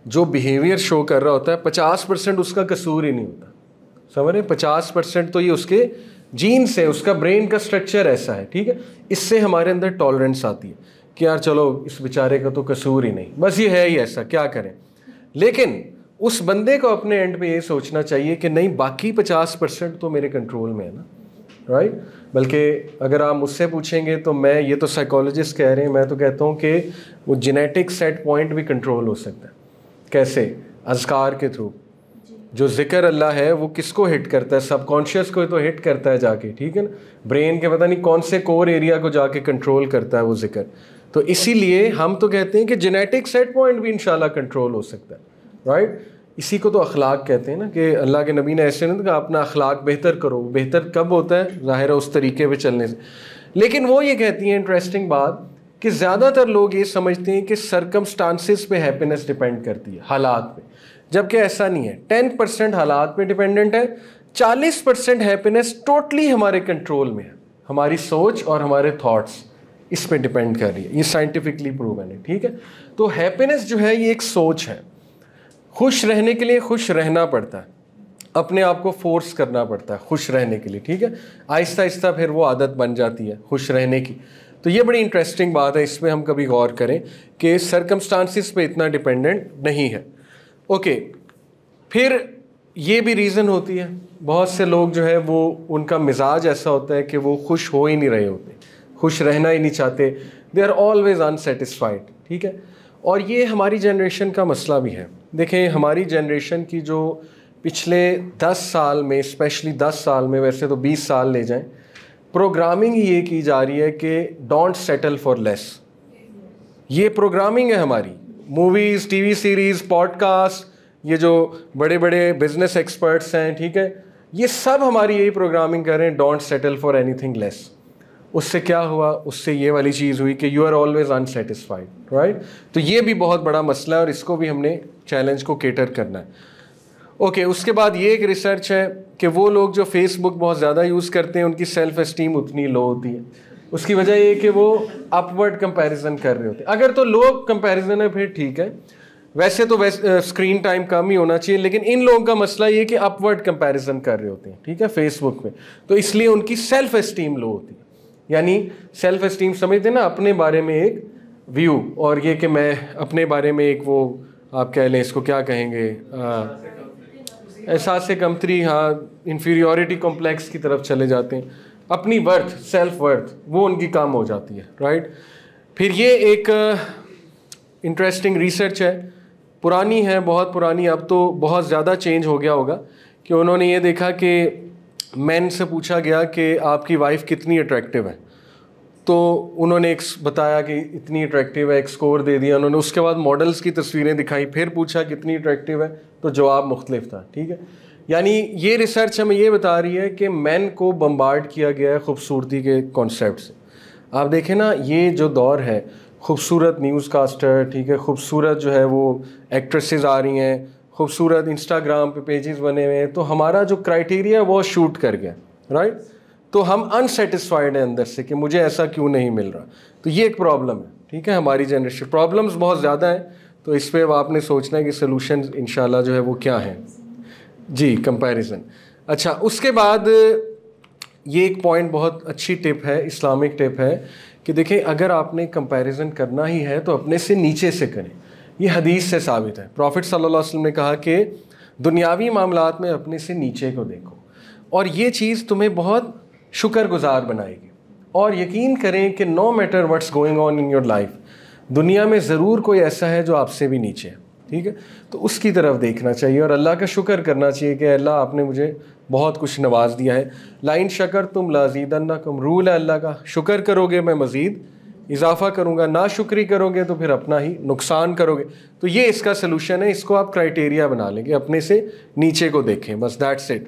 जो बिहेवियर शो कर रहा होता है पचास परसेंट उसका कसूर ही नहीं होता समझ रहे पचास परसेंट तो ये उसके जीन्स है उसका ब्रेन का स्ट्रक्चर ऐसा है ठीक है इससे हमारे अंदर टॉलरेंस आती है कि यार चलो इस बेचारे का तो कसूर ही नहीं बस ये है ही ऐसा क्या करें लेकिन उस बंदे को अपने एंड पे ये सोचना चाहिए कि नहीं बाकी पचास परसेंट तो मेरे कंट्रोल में है ना राइट right? बल्कि अगर आप मुझसे पूछेंगे तो मैं ये तो साइकोलॉजिस्ट कह रहे हैं मैं तो कहता हूँ कि वो जेनेटिक सेट पॉइंट भी कंट्रोल हो सकता है कैसे अजकार के थ्रू जो जिक्र अल्लाह है वो किसको हिट करता है सबकॉन्शियस को तो हिट करता है जाके ठीक है ना ब्रेन के पता नहीं कौन से कोर एरिया को जाके कंट्रोल करता है वो जिक्र तो इसीलिए हम तो कहते हैं कि जेनेटिक सेट पॉइंट भी इंशाल्लाह कंट्रोल हो सकता है राइट इसी को तो अखलाक कहते हैं ना कि अल्लाह के नबी ने ऐसे नहीं कहा अपना अखलाक बेहतर करो बेहतर कब होता है ज़ाहिर है उस तरीके पर चलने से लेकिन वो ये कहती हैं इंटरेस्टिंग बात कि ज़्यादातर लोग ये समझते हैं कि सरकमस्टांसिस पे हैप्पीनेस डिपेंड करती है हालात पे जबकि ऐसा नहीं है टेन परसेंट हालात पे डिपेंडेंट है चालीस परसेंट हैप्पीनेस टोटली हमारे कंट्रोल में है हमारी सोच और हमारे थाट्स इस पर डिपेंड कर रही है ये साइंटिफिकली प्रूवन है ठीक है तो हैप्पीनेस जो है ये एक सोच है खुश रहने के लिए खुश रहना पड़ता है अपने आप को फोर्स करना पड़ता है खुश रहने के लिए ठीक है आहिस्ता आहिस्ता फिर वो आदत बन जाती है खुश रहने की तो ये बड़ी इंटरेस्टिंग बात है इसमें हम कभी गौर करें कि सरकमस्टांसिस पे इतना डिपेंडेंट नहीं है ओके फिर ये भी रीज़न होती है बहुत से लोग जो है वो उनका मिजाज ऐसा होता है कि वो खुश हो ही नहीं रहे होते खुश रहना ही नहीं चाहते दे आर ऑलवेज़ अनसेटिस्फाइड ठीक है और ये हमारी जनरेशन का मसला भी है देखें हमारी जनरेशन की जो पिछले दस साल में स्पेशली दस साल में वैसे तो बीस साल ले जाएं प्रोग्रामिंग ये की जा रही है कि डोंट सेटल फॉर लेस ये प्रोग्रामिंग है हमारी मूवीज़ टीवी सीरीज़ पॉडकास्ट ये जो बड़े बड़े बिजनेस एक्सपर्ट्स हैं ठीक है ये सब हमारी यही प्रोग्रामिंग कर रहे हैं don't settle for anything less उससे क्या हुआ उससे ये वाली चीज़ हुई कि you are always unsatisfied right तो ये भी बहुत बड़ा मसला है और इसको भी हमने चैलेंज को केटर करना है ओके okay, उसके बाद ये एक रिसर्च है कि वो लोग जो फेसबुक बहुत ज़्यादा यूज़ करते हैं उनकी सेल्फ़ इस्टीम उतनी लो होती है उसकी वजह ये कि वो अपवर्ड कंपैरिजन कर रहे होते हैं अगर तो लो कंपैरिजन है फिर ठीक है वैसे तो वैसे स्क्रीन टाइम कम ही होना चाहिए लेकिन इन लोगों का मसला ये कि अपवर्ड कंपैरिजन कर रहे होते हैं ठीक है फेसबुक में तो इसलिए उनकी सेल्फ़ इस्टीम लो होती है यानी सेल्फ इस्टीम समझते ना अपने बारे में एक व्यू और ये कि मैं अपने बारे में एक वो आप कह लें इसको क्या कहेंगे एहसास से कमतरी हाँ इन्फीरियोरिटी कॉम्प्लेक्स की तरफ चले जाते हैं अपनी वर्थ सेल्फ वर्थ वो उनकी काम हो जाती है राइट फिर ये एक इंटरेस्टिंग रिसर्च है पुरानी है बहुत पुरानी अब तो बहुत ज़्यादा चेंज हो गया होगा कि उन्होंने ये देखा कि मैन से पूछा गया कि आपकी वाइफ कितनी अट्रैक्टिव है तो उन्होंने एक बताया कि इतनी अट्रैक्टिव है एक स्कोर दे दिया उन्होंने उसके बाद मॉडल्स की तस्वीरें दिखाई फिर पूछा कितनी अट्रैक्टिव है तो जवाब मुख्तलिफ था ठीक है यानी ये रिसर्च हमें ये बता रही है कि मैन को बम्बार्ड किया गया है खूबसूरती के कॉन्सेप्ट से आप देखें ना ये जो दौर है खूबसूरत न्यूज़ कास्टर ठीक है खूबसूरत जो है वो एक्ट्रेसेस आ रही हैं खूबसूरत इंस्टाग्राम पे पेजेस बने हुए हैं तो हमारा जो क्राइटेरिया वो शूट कर गया राइट तो हम अनसेटिस्फाइड हैं अंदर से कि मुझे ऐसा क्यों नहीं मिल रहा तो ये एक प्रॉब्लम है ठीक है हमारी जनरेशन प्रॉब्लम्स बहुत ज़्यादा हैं तो इस पर आपने सोचना है कि सोल्यूशन इन जो है वो क्या है जी कंपेरिज़न अच्छा उसके बाद ये एक पॉइंट बहुत अच्छी टिप है इस्लामिक टिप है कि देखें अगर आपने कंपैरिजन करना ही है तो अपने से नीचे से करें ये हदीस से साबित है प्रॉफिट सल्लल्लाहु अलैहि वसल्लम ने कहा कि दुनियावी मामला में अपने से नीचे को देखो और ये चीज़ तुम्हें बहुत शुक्रगुजार बनाएगी और यकीन करें कि no matter what's going on in your life दुनिया में ज़रूर कोई ऐसा है जो आपसे भी नीचे है ठीक है तो उसकी तरफ देखना चाहिए और अल्लाह का शुक्र करना चाहिए कि अल्लाह आपने मुझे बहुत कुछ नवाज दिया है लाइन शकर तुम लाजीदन्ना कम रूल है अल्लाह का शुक्र करोगे मैं मज़ीद इजाफा करूँगा ना शुक्री करोगे तो फिर अपना ही नुकसान करोगे तो ये इसका सलूशन है इसको आप क्राइटेरिया बना लेंगे अपने से नीचे को देखें बस दैट्स इट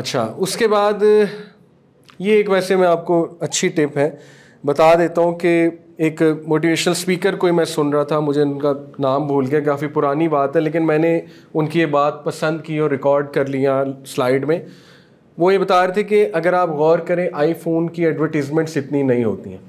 अच्छा उसके बाद ये एक वैसे मैं आपको अच्छी टिप है बता देता हूँ कि एक मोटिवेशनल स्पीकर कोई मैं सुन रहा था मुझे उनका नाम भूल गया काफ़ी पुरानी बात है लेकिन मैंने उनकी ये बात पसंद की और रिकॉर्ड कर लिया स्लाइड में वो ये बता रहे थे कि अगर आप गौर करें आईफोन की एडवर्टीज़मेंट्स इतनी नहीं होती हैं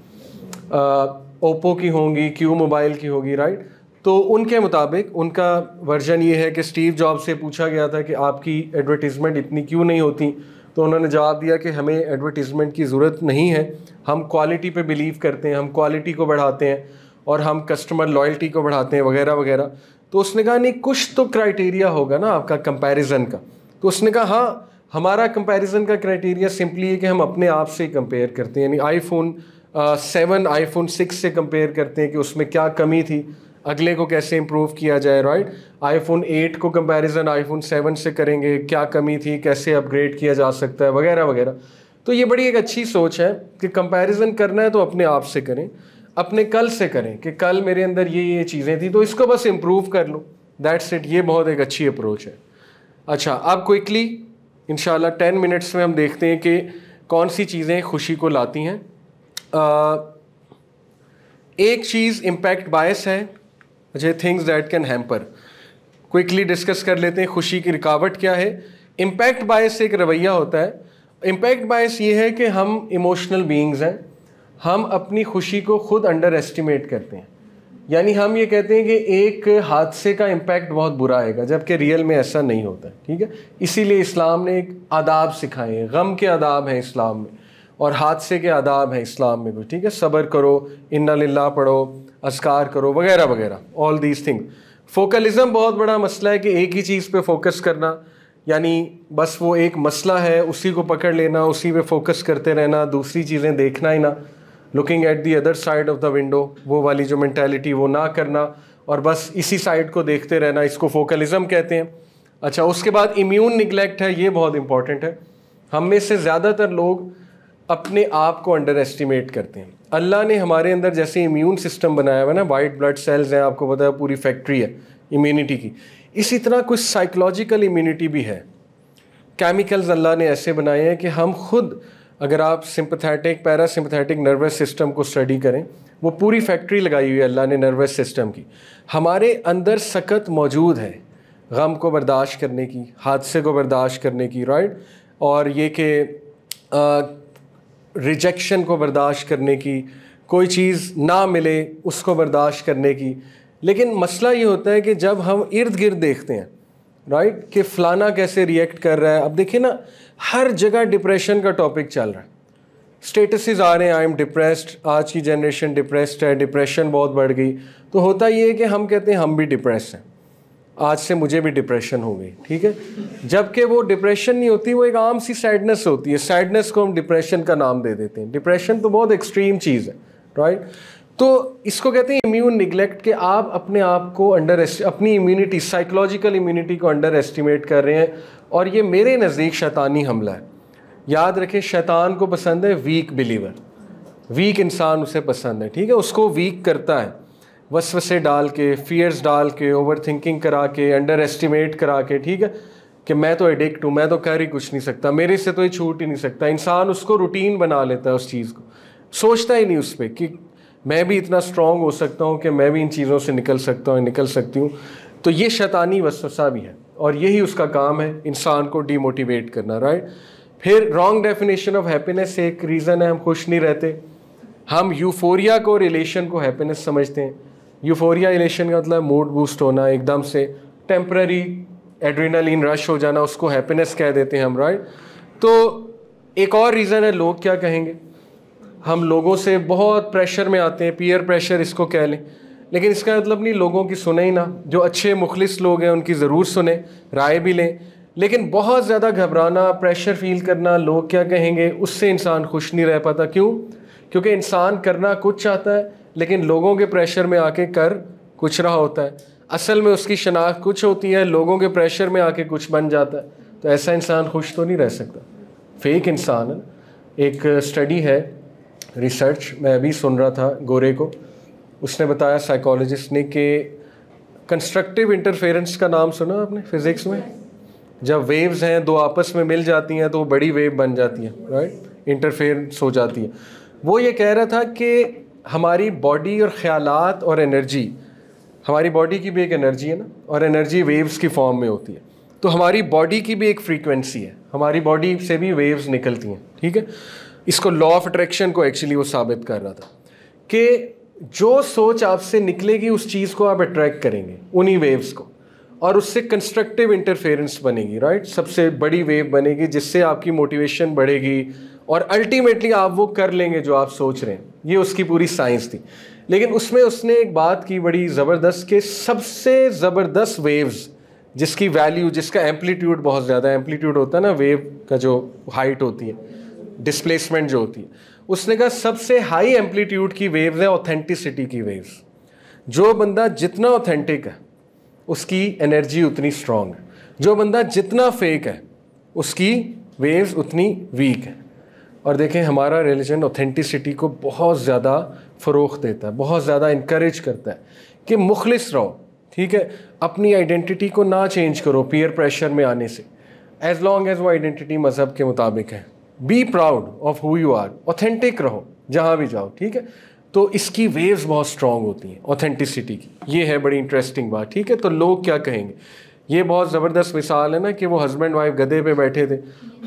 ओप्पो की होंगी क्यू मोबाइल की होगी राइट तो उनके मुताबिक उनका वर्जन ये है कि स्टीव जॉब से पूछा गया था कि आपकी एडवर्टीज़मेंट इतनी क्यों नहीं होती तो उन्होंने जवाब दिया कि हमें एडवर्टीज़मेंट की ज़रूरत नहीं है हम क्वालिटी पे बिलीव करते हैं हम क्वालिटी को बढ़ाते हैं और हम कस्टमर लॉयल्टी को बढ़ाते हैं वगैरह वगैरह तो उसने कहा नहीं कुछ तो क्राइटेरिया होगा ना आपका कंपेरिज़न का तो उसने कहा हाँ हमारा कंपेरिज़न का क्राइटेरिया सिंपली है कि हम अपने आप से कंपेयर करते हैं यानी आईफोन सेवन आईफोन सिक्स से कंपेयर करते हैं कि उसमें क्या कमी थी अगले को कैसे इम्प्रूव किया जाए राइट आईफोन एट को कंपैरिजन आईफोन सेवन से करेंगे क्या कमी थी कैसे अपग्रेड किया जा सकता है वगैरह वगैरह तो ये बड़ी एक अच्छी सोच है कि कंपैरिजन करना है तो अपने आप से करें अपने कल से करें कि कल मेरे अंदर ये ये चीज़ें थी तो इसको बस इम्प्रूव कर लो दैट्स इट ये बहुत एक अच्छी अप्रोच है अच्छा अब क्विकली इन टेन मिनट्स में हम देखते हैं कि कौन सी चीज़ें खुशी को लाती हैं एक चीज़ इम्पैक्ट बायस है मुझे things that can hamper quickly discuss कर लेते हैं खुशी की रिकावट क्या है इम्पैक्ट बायस एक रवैया होता है इम्पैक्ट बायस ये है कि हम इमोशनल बींग्स हैं हम अपनी खुशी को खुद अंडर एस्टिमेट करते हैं यानी हम ये कहते हैं कि एक हादसे का इम्पैक्ट बहुत बुरा आएगा जबकि रियल में ऐसा नहीं होता ठीक है इसीलिए इस्लाम ने एक आदाब सिखाए हैं गम के आदाब हैं इस्लाम में और हादसे के आदाब हैं इस्लाम में भी ठीक है सब्र करो इन्ना लिल्ला पढ़ो असकार करो वगैरह वगैरह ऑल दीज थिंग फोकलिज़म बहुत बड़ा मसला है कि एक ही चीज़ पे फोकस करना यानी बस वो एक मसला है उसी को पकड़ लेना उसी पे फोकस करते रहना दूसरी चीज़ें देखना ही ना looking at the other side of the window वो वाली जो मैंटेलिटी वो ना करना और बस इसी साइड को देखते रहना इसको फोकलिज़म कहते हैं अच्छा उसके बाद इम्यून निगलेक्ट है ये बहुत इंपॉर्टेंट है हम में से ज़्यादातर लोग अपने आप को अंडर एस्टिमेट करते हैं अल्लाह ने हमारे अंदर जैसे इम्यून सिस्टम बनाया हुआ ना वाइट ब्लड सेल्स हैं आपको पता है पूरी फैक्ट्री है इम्यूनिटी की इसी तरह कुछ साइकोलॉजिकल इम्यूनिटी भी है केमिकल्स अल्लाह ने ऐसे बनाए हैं कि हम खुद अगर आप सिंपथेटिक पैरासिम्पथेटिक नर्वस सिस्टम को स्टडी करें वो पूरी फैक्ट्री लगाई हुई है अल्लाह ने नर्वस सिस्टम की हमारे अंदर सकत मौजूद है गम को बर्दाश्त करने की हादसे को बर्दाश्त करने की राइट और ये कि रिजेक्शन को बर्दाश्त करने की कोई चीज़ ना मिले उसको बर्दाश्त करने की लेकिन मसला ये होता है कि जब हम इर्द गिर्द देखते हैं राइट कि फ़लाना कैसे रिएक्ट कर रहा है अब देखिए ना हर जगह डिप्रेशन का टॉपिक चल रहा है स्टेटसेस आ रहे हैं आई एम डिप्रेस्ड आज की जनरेशन डिप्रेस्ड है डिप्रेशन बहुत बढ़ गई तो होता ये है कि हम कहते हैं हम भी डिप्रेस हैं आज से मुझे भी डिप्रेशन हो गई ठीक है जबकि वो डिप्रेशन नहीं होती वो एक आम सी सैडनेस होती है सैडनेस को हम डिप्रेशन का नाम दे देते हैं डिप्रेशन तो बहुत एक्सट्रीम चीज़ है राइट तो इसको कहते हैं इम्यून निगलेक्ट कि आप अपने आप को अंडर अपनी इम्यूनिटी साइकोलॉजिकल इम्यूनिटी को अंडर एस्टिमेट कर रहे हैं और ये मेरे नज़दीक शैतानी हमला है याद रखें शैतान को पसंद है वीक बिलीवर वीक इंसान उसे पसंद है ठीक है उसको वीक करता है वसवसे डाल के फियर्स डाल के ओवर थिंकिंग करा के अंडर एस्टिमेट करा के ठीक है कि मैं तो एडिक्ट हूँ मैं तो कर ही कुछ नहीं सकता मेरे से तो ये छूट ही नहीं सकता इंसान उसको रूटीन बना लेता है उस चीज़ को सोचता ही नहीं उस पर कि मैं भी इतना स्ट्रांग हो सकता हूँ कि मैं भी इन चीज़ों से निकल सकता हूँ निकल सकती हूँ तो ये शैतानी वसवसा भी है और यही उसका काम है इंसान को डीमोटिवेट करना राइट फिर रॉन्ग डेफिनेशन ऑफ हैप्पीनेस एक रीज़न है हम खुश नहीं रहते हम यूफोरिया को रिलेशन को हैप्पीनेस समझते हैं यूफोरिया इलेशन का मतलब मूड बूस्ट होना एकदम से टेम्प्ररी एड्रीनालिन रश हो जाना उसको हैप्पीनेस कह देते हैं हम राइट तो एक और रीज़न है लोग क्या कहेंगे हम लोगों से बहुत प्रेशर में आते हैं पीयर प्रेशर इसको कह लें लेकिन इसका मतलब नहीं लोगों की सुने ही ना जो अच्छे मुखलिस लोग हैं उनकी ज़रूर सुने राय भी लें लेकिन बहुत ज़्यादा घबराना प्रेशर फील करना लोग क्या कहेंगे उससे इंसान खुश नहीं रह पाता क्यों क्योंकि इंसान करना कुछ चाहता है लेकिन लोगों के प्रेशर में आके कर कुछ रहा होता है असल में उसकी शनाख्त कुछ होती है लोगों के प्रेशर में आके कुछ बन जाता है तो ऐसा इंसान खुश तो नहीं रह सकता फेक इंसान एक स्टडी है रिसर्च मैं अभी सुन रहा था गोरे को उसने बताया साइकोलॉजिस्ट ने कि कंस्ट्रक्टिव इंटरफेरेंस का नाम सुना आपने फिज़िक्स में जब वेव्स हैं दो आपस में मिल जाती हैं तो वो बड़ी वेव बन जाती हैं राइट इंटरफेरेंस हो जाती है वो ये कह रहा था कि हमारी बॉडी और ख्याल और एनर्जी हमारी बॉडी की भी एक एनर्जी है ना और एनर्जी वेव्स की फॉर्म में होती है तो हमारी बॉडी की भी एक फ्रीक्वेंसी है हमारी बॉडी से भी वेव्स निकलती हैं ठीक है इसको लॉ ऑफ अट्रैक्शन को एक्चुअली वो साबित कर रहा था कि जो सोच आपसे निकलेगी उस चीज़ को आप अट्रैक्ट करेंगे उन्हीं वेव्स को और उससे कंस्ट्रक्टिव इंटरफेरेंस बनेगी राइट सबसे बड़ी वेव बनेगी जिससे आपकी मोटिवेशन बढ़ेगी और अल्टीमेटली आप वो कर लेंगे जो आप सोच रहे हैं ये उसकी पूरी साइंस थी लेकिन उसमें उसने एक बात की बड़ी ज़बरदस्त के सबसे ज़बरदस्त वेव्स जिसकी वैल्यू जिसका एम्पलीट्यूड बहुत ज़्यादा एम्पलीट्यूड होता है ना वेव का जो हाइट होती है डिस्प्लेसमेंट जो होती है उसने कहा सबसे हाई एम्पलीट्यूड की वेव है ऑथेंटिसिटी की वेव्स जो बंदा जितना ऑथेंटिक है उसकी एनर्जी उतनी स्ट्रांग है जो बंदा जितना फेक है उसकी वेव्स उतनी वीक है और देखें हमारा रिलीजन ऑथेंटिसिटी को बहुत ज़्यादा फ़रोख देता है बहुत ज़्यादा इनक्रेज करता है कि मुखलिस रहो ठीक है अपनी आइडेंटिटी को ना चेंज करो पीयर प्रेशर में आने से एज़ लॉन्ग एज़ वो आइडेंटिटी मज़हब के मुताबिक है be proud of who you are authentic रहो जहाँ भी जाओ ठीक है तो इसकी वेव्स बहुत स्ट्रॉन्ग होती हैं ऑथेंटिसिटी की ये है बड़ी इंटरेस्टिंग बात ठीक है तो लोग क्या कहेंगे ये बहुत ज़बरदस्त मिसाल है ना कि वो हस्बैंड वाइफ गधे पे बैठे थे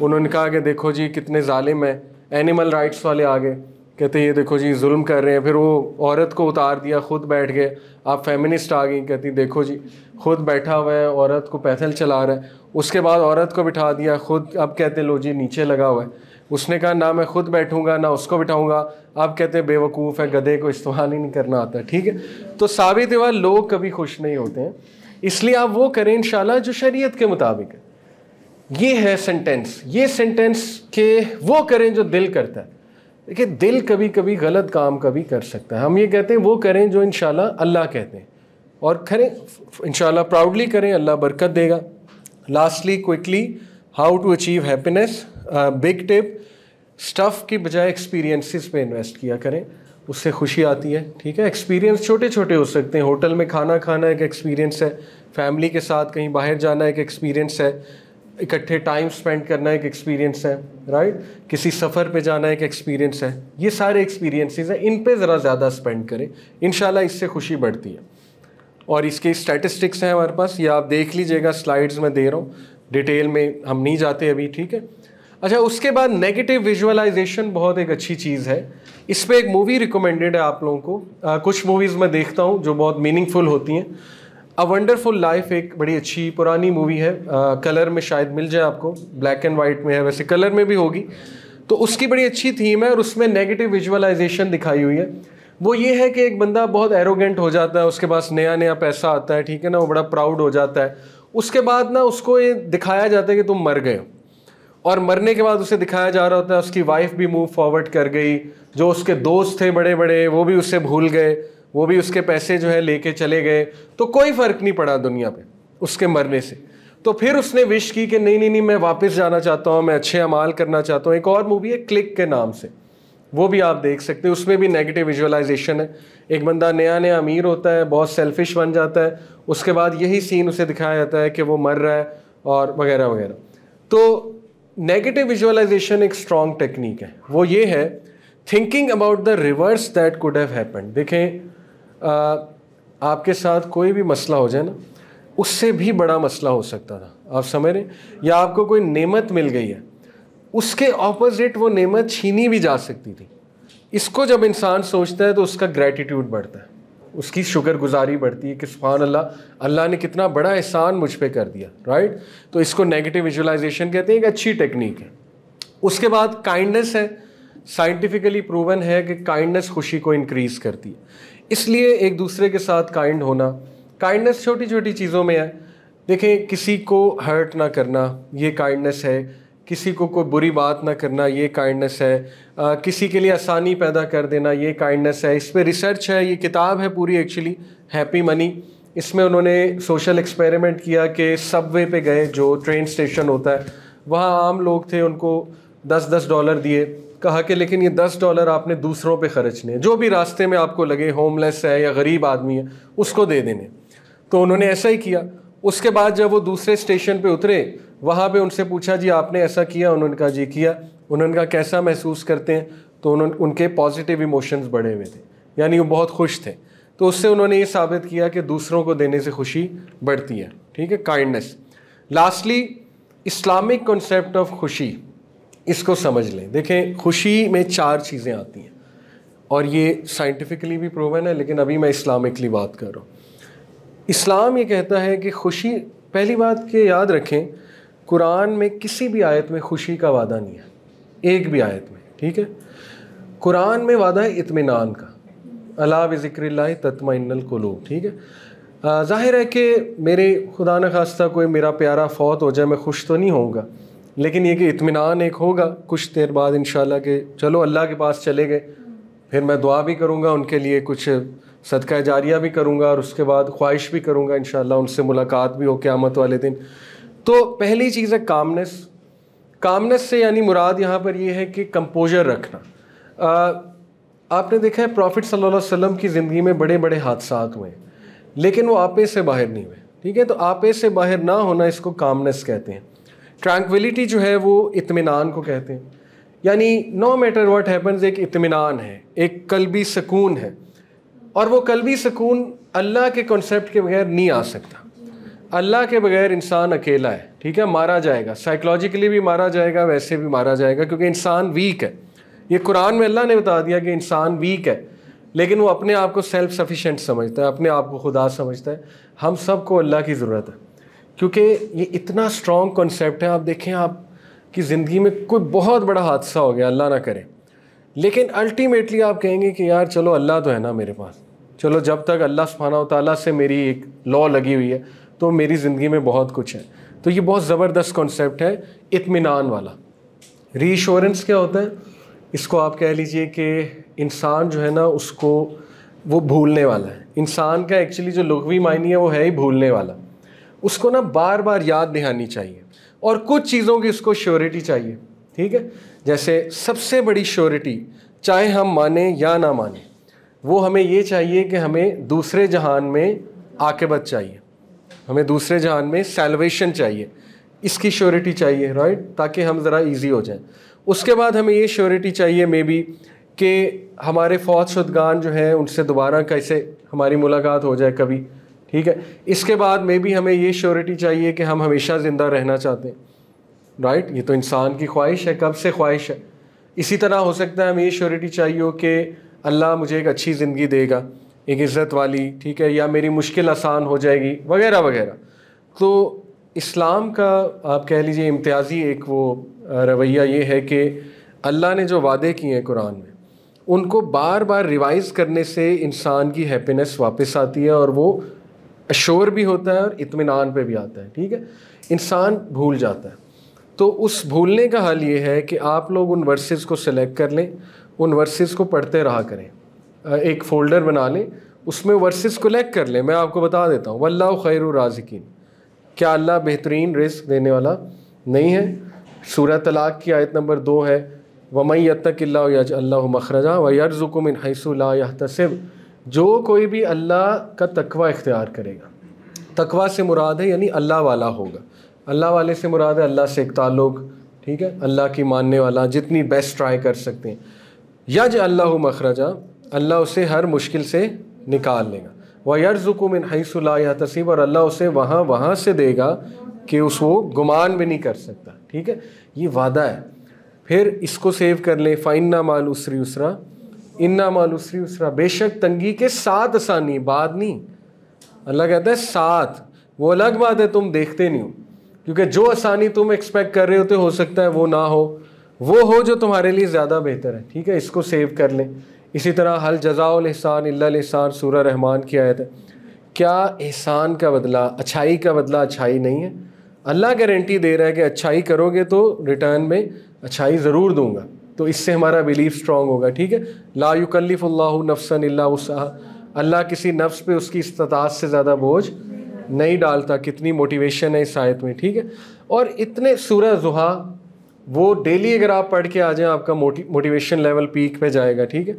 उन्होंने कहा कि देखो जी कितने ालिम हैं एनिमल राइट्स वाले आ गए कहते ये देखो जी जुल्म कर रहे हैं फिर वो औरत को उतार दिया ख़ुद बैठ गए आप फेमिनिस्ट आ गई कहती देखो जी खुद बैठा हुआ है औरत को पैदल चला रहा है उसके बाद औरत को बिठा दिया खुद अब कहते लो जी नीचे लगा हुआ है उसने कहा ना मैं खुद बैठूंगा ना उसको बिठाऊंगा अब कहते बेवकूफ़ है गधे को इस्तेमाल ही नहीं करना आता ठीक है तो साबित हुआ लोग कभी खुश नहीं होते हैं इसलिए आप वो करें इन जो शरीयत के मुताबिक है ये है सेंटेंस ये सेंटेंस के वो करें जो दिल करता है देखिए दिल कभी कभी गलत काम कभी कर सकता है हम ये कहते हैं वो करें जो इन अल्लाह कहते हैं और करें इन प्राउडली करें अल्लाह बरकत देगा lastly quickly how to achieve happiness big tip stuff की बजाय एक्सपीरियंसेस पे इन्वेस्ट किया करें उससे खुशी आती है ठीक है एक्सपीरियंस छोटे छोटे हो सकते हैं होटल में खाना खाना एक एक्सपीरियंस है फैमिली के साथ कहीं बाहर जाना एक एक्सपीरियंस है इकट्ठे टाइम स्पेंड करना एक एक्सपीरियंस है राइट किसी सफ़र पे जाना एक एक्सपीरियंस है ये सारे एक्सपीरियंसेस हैं इन पे ज़रा ज़्यादा स्पेंड करें इन इससे खुशी बढ़ती है और इसके स्टैटिस्टिक्स हैं हमारे पास ये आप देख लीजिएगा स्लाइड्स में दे रहा हूँ डिटेल में हम नहीं जाते अभी ठीक है अच्छा उसके बाद नेगेटिव विजुअलाइजेशन बहुत एक अच्छी चीज़ है इस पर एक मूवी रिकमेंडेड है आप लोगों को आ, कुछ मूवीज़ मैं देखता हूँ जो बहुत मीनिंगफुल होती हैं अ वंडरफुल लाइफ एक बड़ी अच्छी पुरानी मूवी है आ, कलर में शायद मिल जाए आपको ब्लैक एंड वाइट में है वैसे कलर में भी होगी तो उसकी बड़ी अच्छी थीम है और उसमें नेगेटिव विजुअलाइजेशन दिखाई हुई है वो ये है कि एक बंदा बहुत एरोगेंट हो जाता है उसके पास नया नया पैसा आता है ठीक है ना वो बड़ा प्राउड हो जाता है उसके बाद ना उसको ये दिखाया जाता है कि तुम मर गए हो और मरने के बाद उसे दिखाया जा रहा होता है उसकी वाइफ भी मूव फॉरवर्ड कर गई जो उसके दोस्त थे बड़े बड़े वो भी उससे भूल गए वो भी उसके पैसे जो है लेके चले गए तो कोई फ़र्क नहीं पड़ा दुनिया पे उसके मरने से तो फिर उसने विश की कि नहीं नहीं नहीं मैं वापस जाना चाहता हूँ मैं अच्छे अमाल करना चाहता हूँ एक और मूवी है क्लिक के नाम से वो भी आप देख सकते हैं उसमें भी नेगेटिव विजुअलाइजेशन है एक बंदा नया नया अमीर होता है बहुत सेल्फिश बन जाता है उसके बाद यही सीन उसे दिखाया जाता है कि वो मर रहा है और वगैरह वगैरह तो नेगेटिव विजुअलाइजेशन एक स्ट्रॉन्ग टेक्निक है वो ये है thinking about the reverse that could have happen देखें आ, आपके साथ कोई भी मसला हो जाए ना उससे भी बड़ा मसला हो सकता था आप समझ रहे या आपको कोई नेमत मिल गई है उसके ऑपोजिट वो नेमत छीनी भी जा सकती थी इसको जब इंसान सोचता है तो उसका ग्रैटिट्यूड बढ़ता है उसकी शुक्र गुजारी बढ़ती है कि सुबहान अल्लाह अल्लाह ने कितना बड़ा एहसान मुझ पर कर दिया राइट तो इसको नेगेटिव विजुलाइजेशन कहते हैं एक अच्छी टेक्निक है उसके बाद काइंडनेस है साइंटिफिकली प्रूवन है कि काइंडनेस खुशी को इंक्रीज़ करती है इसलिए एक दूसरे के साथ काइंड होना काइंडनेस छोटी छोटी चीज़ों में है देखें किसी को हर्ट ना करना ये काइंडनेस है किसी को कोई बुरी बात ना करना ये काइंडनेस है आ, किसी के लिए आसानी पैदा कर देना ये काइंडनेस है इस पर रिसर्च है ये किताब है पूरी एक्चुअली हैप्पी मनी इसमें उन्होंने सोशल एक्सपेरिमेंट किया कि सबवे पे गए जो ट्रेन स्टेशन होता है वहाँ आम लोग थे उनको दस दस डॉलर दिए कहा कि लेकिन ये दस डॉलर आपने दूसरों पे खर्चने जो भी रास्ते में आपको लगे होमलेस है या गरीब आदमी है उसको दे देने तो उन्होंने ऐसा ही किया उसके बाद जब वो दूसरे स्टेशन पे उतरे वहाँ पे उनसे पूछा जी आपने ऐसा किया उन्होंने कहा जी किया उन्होंने कहा कैसा महसूस करते हैं तो उन्होंने उनके पॉजिटिव इमोशंस बढ़े हुए थे यानी वो बहुत खुश थे तो उससे उन्होंने ये साबित किया कि दूसरों को देने से खुशी बढ़ती है ठीक है kindness lastly Islamic concept of खुशी इसको समझ लें देखें खुशी में चार चीज़ें आती हैं और ये साइंटिफिकली भी प्रूवन है लेकिन अभी मैं इस्लामिकली बात कर रहा हूँ इस्लाम ये कहता है कि खुशी पहली बात के याद रखें कुरान में किसी भी आयत में खुशी का वादा नहीं है एक भी आयत में ठीक है कुरान में वादा है इतमान का अला ज़िक्र तत्माइनकलूब ठीक है ज़ाहिर है कि मेरे खुदा न खास्ता कोई मेरा प्यारा फौत हो जाए मैं खुश तो नहीं होऊंगा लेकिन ये कि इतमान एक होगा कुछ देर बाद इन के चलो अल्लाह के पास चले गए फिर मैं दुआ भी करूँगा उनके लिए कुछ सदका जारिया भी करूँगा और उसके बाद ख्वाहिश भी करूँगा इन उनसे मुलाकात भी हो क़्यामत वाले दिन तो पहली चीज़ है कामनेस कामनेस से यानी मुराद यहाँ पर यह है कि कंपोजर रखना आ, आपने देखा है प्रॉफिट सल्लल्लाहु अलैहि वसल्लम की ज़िंदगी में बड़े बड़े हादसा हुए लेकिन वो आपे से बाहर नहीं हुए ठीक है तो आपे से बाहर ना होना इसको कामनेस कहते हैं ट्रैंक्विलिटी जो है वो इतमान को कहते हैं यानी नो मैटर व्हाट हैपन्स एक इतमान है एक कल सकून है और वो कलवी सुकून अल्लाह के कॉन्सेप्ट के बगैर नहीं आ सकता अल्लाह के बगैर इंसान अकेला है ठीक है मारा जाएगा साइकोलॉजिकली भी मारा जाएगा वैसे भी मारा जाएगा क्योंकि इंसान वीक है ये कुरान में अल्लाह ने बता दिया कि इंसान वीक है लेकिन वो अपने आप को सेल्फ सफिशेंट समझता है अपने आप को खुदा समझता है हम सबको अल्लाह की ज़रूरत है क्योंकि ये इतना स्ट्रॉन्ग कॉन्सेप्ट है आप देखें आप कि ज़िंदगी में कोई बहुत बड़ा हादसा हो गया अल्लाह ना करे लेकिन अल्टीमेटली आप कहेंगे कि यार चलो अल्लाह तो है ना मेरे पास चलो जब तक अल्लाह सुबहाना तला से मेरी एक लॉ लगी हुई है तो मेरी ज़िंदगी में बहुत कुछ है तो ये बहुत ज़बरदस्त कॉन्सेप्ट है इतमान वाला रीशोरेंस क्या होता है इसको आप कह लीजिए कि इंसान जो है ना उसको वो भूलने वाला है इंसान का एक्चुअली जो लघवी मायने है वो है ही भूलने वाला उसको ना बार बार याद दिहानी चाहिए और कुछ चीज़ों की उसको श्योरिटी चाहिए ठीक है जैसे सबसे बड़ी श्योरिटी चाहे हम माने या ना माने वो हमें ये चाहिए कि हमें दूसरे जहान में आकेबत चाहिए हमें दूसरे जहान में सेलवेशन चाहिए इसकी श्योरिटी चाहिए राइट ताकि हम ज़रा इजी हो जाएं उसके बाद हमें ये श्योरिटी चाहिए मे बी कि हमारे फौज शुदगान जो हैं उनसे दोबारा कैसे हमारी मुलाकात हो जाए कभी ठीक है इसके बाद मे बी हमें ये श्योरिटी चाहिए कि हम हमेशा ज़िंदा रहना चाहते हैं राइट ये तो इंसान की ख्वाहिश है कब से ख्वाहिश है इसी तरह हो सकता है हमें ये श्योरिटी चाहिए हो कि अल्लाह मुझे एक अच्छी ज़िंदगी देगा एक इज़्ज़त वाली ठीक है या मेरी मुश्किल आसान हो जाएगी वगैरह वगैरह तो इस्लाम का आप कह लीजिए इम्तियाज़ी एक वो रवैया ये है कि अल्लाह ने जो वादे किए हैं कुरान में उनको बार बार रिवाइज़ करने से इंसान की हैप्पीनेस वापस आती है और वो अशोर भी होता है और इतमान पे भी आता है ठीक है इंसान भूल जाता है तो उस भूलने का हल ये है कि आप लोग उन वर्सेस को सिलेक्ट कर लें उन वर्सेस को पढ़ते रहा करें एक फोल्डर बना लें उसमें वर्सेस को लेक कर लें मैं आपको बता देता हूँ वल्ला खैर राजकिन क्या अल्लाह बेहतरीन रिस्क देने वाला नहीं है सूरह तलाक की आयत नंबर दो है वमई तकल्लाज अल्लाह मखरजा व या हईसलासब जो कोई भी अल्लाह का तकवा इख्तियार करेगा तकवा से मुराद है यानी अल्लाह वाला होगा अल्लाह वाले से मुराद है अल्लाह से एक ताल्लुक़ ठीक है अल्लाह की मानने वाला जितनी बेस्ट ट्राई कर सकते हैं यज अल्लाह मखरजा अल्लाह उसे हर मुश्किल से निकाल लेगा वह यरजुकुमिन हईसला या तसीब और अल्लाह उसे वहाँ वहाँ से देगा कि उस वो गुमान भी नहीं कर सकता ठीक है ये वादा है फिर इसको सेव कर लें फ़ाइन्ना माल उसरी उसरा इन्ना माल उसरी उसरा बेशक तंगी के साथ आसानी बाद नहीं अल्लाह कहता है साथ वो अलग बात है तुम देखते नहीं हो क्योंकि जो आसानी तुम एक्सपेक्ट कर रहे होते हो सकता है वो ना हो वो हो जो तुम्हारे लिए ज़्यादा बेहतर है ठीक है इसको सेव कर लें इसी तरह हल जजाउल अल्लासान सूर रहमान की आयत है क्या एहसान का बदला अच्छाई का बदला अच्छाई नहीं है अल्लाह गारंटी दे रहा है कि अच्छाई करोगे तो रिटर्न में अच्छाई ज़रूर दूंगा तो इससे हमारा बिलीफ स्ट्रांग होगा ठीक है ला युकल्लिफ़ल्ला नफसन वसा अल्लाह किसी नफ्स पे उसकी इस्तात से ज़्यादा बोझ नहीं डालता कितनी मोटिवेशन है इस आयत में ठीक है और इतने सूर जुहा वो डेली अगर आप पढ़ के आ जाएं आपका मोटिवेशन लेवल पीक पे जाएगा ठीक है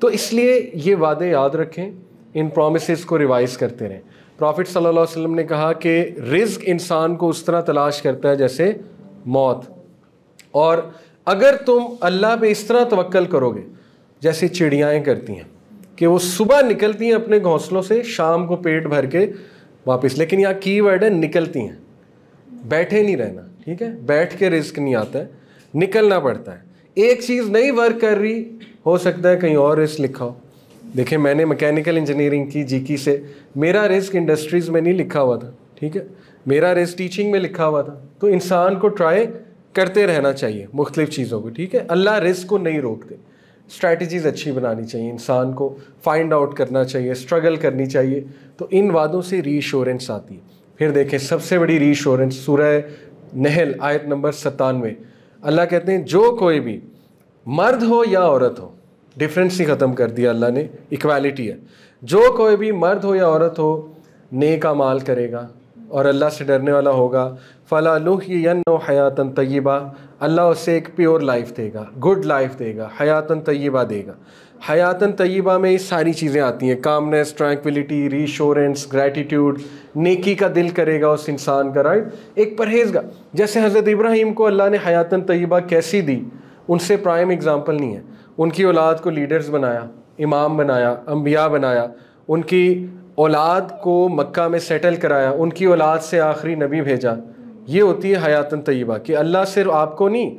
तो इसलिए ये वादे याद रखें इन प्रोमिस को रिवाइज करते रहें प्रॉफिट सल्लल्लाहु अलैहि वसल्लम ने कहा कि रिज्क इंसान को उस तरह तलाश करता है जैसे मौत और अगर तुम अल्लाह पे इस तरह तवक्ल करोगे जैसे चिड़ियाएँ करती हैं कि वो सुबह निकलती हैं अपने घोंसलों से शाम को पेट भर के वापस लेकिन यहाँ की वर्ड है निकलती हैं बैठे नहीं रहना ठीक है बैठ के रिस्क नहीं आता है निकलना पड़ता है एक चीज़ नहीं वर्क कर रही हो सकता है कहीं और रिस्क लिखा हो देखिए मैंने मैकेनिकल इंजीनियरिंग की जी से मेरा रिस्क इंडस्ट्रीज़ में नहीं लिखा हुआ था ठीक है मेरा रिस्क टीचिंग में लिखा हुआ था तो इंसान को ट्राई करते रहना चाहिए मुख्तलिफ़ चीज़ों को ठीक है अल्लाह रिस्क को नहीं रोकते स्ट्रैटीज अच्छी बनानी चाहिए इंसान को फाइंड आउट करना चाहिए स्ट्रगल करनी चाहिए तो इन वादों से रीशोरेंस आती है फिर देखें सबसे बड़ी रीशोरेंस सूरह नहल आयत नंबर सत्तानवे अल्लाह कहते हैं जो कोई भी मर्द हो या औरत हो डिफरेंस ही ख़त्म कर दिया अल्लाह ने इक्वालिटी है जो कोई भी मर्द हो या औरत हो नेक माल करेगा और अल्लाह से डरने वाला होगा फ़ला लुहयन हयातन तय्यबा अल्लाह उसे एक प्योर लाइफ देगा गुड लाइफ देगा हयातन तय्यबा देगा हयातन तय्यबा में सारी चीज़ें आती हैं कामनेस ट्रैंक्विलिटी रीशोरेंस ग्रैटिट्यूड नेकी का दिल करेगा उस इंसान का राइट एक परहेज का जैसे हज़रत इब्राहिम को अल्लाह ने हयातन तय्यबा कैसी दी उनसे प्राइम एग्ज़ाम्पल नहीं है उनकी औलाद को लीडर्स बनाया इमाम बनाया अम्बिया बनाया उनकी औलाद को मक्का में सेटल कराया उनकी औलाद से आखिरी नबी भेजा ये होती है हयातन तय्यबा कि अल्लाह सिर्फ आपको नहीं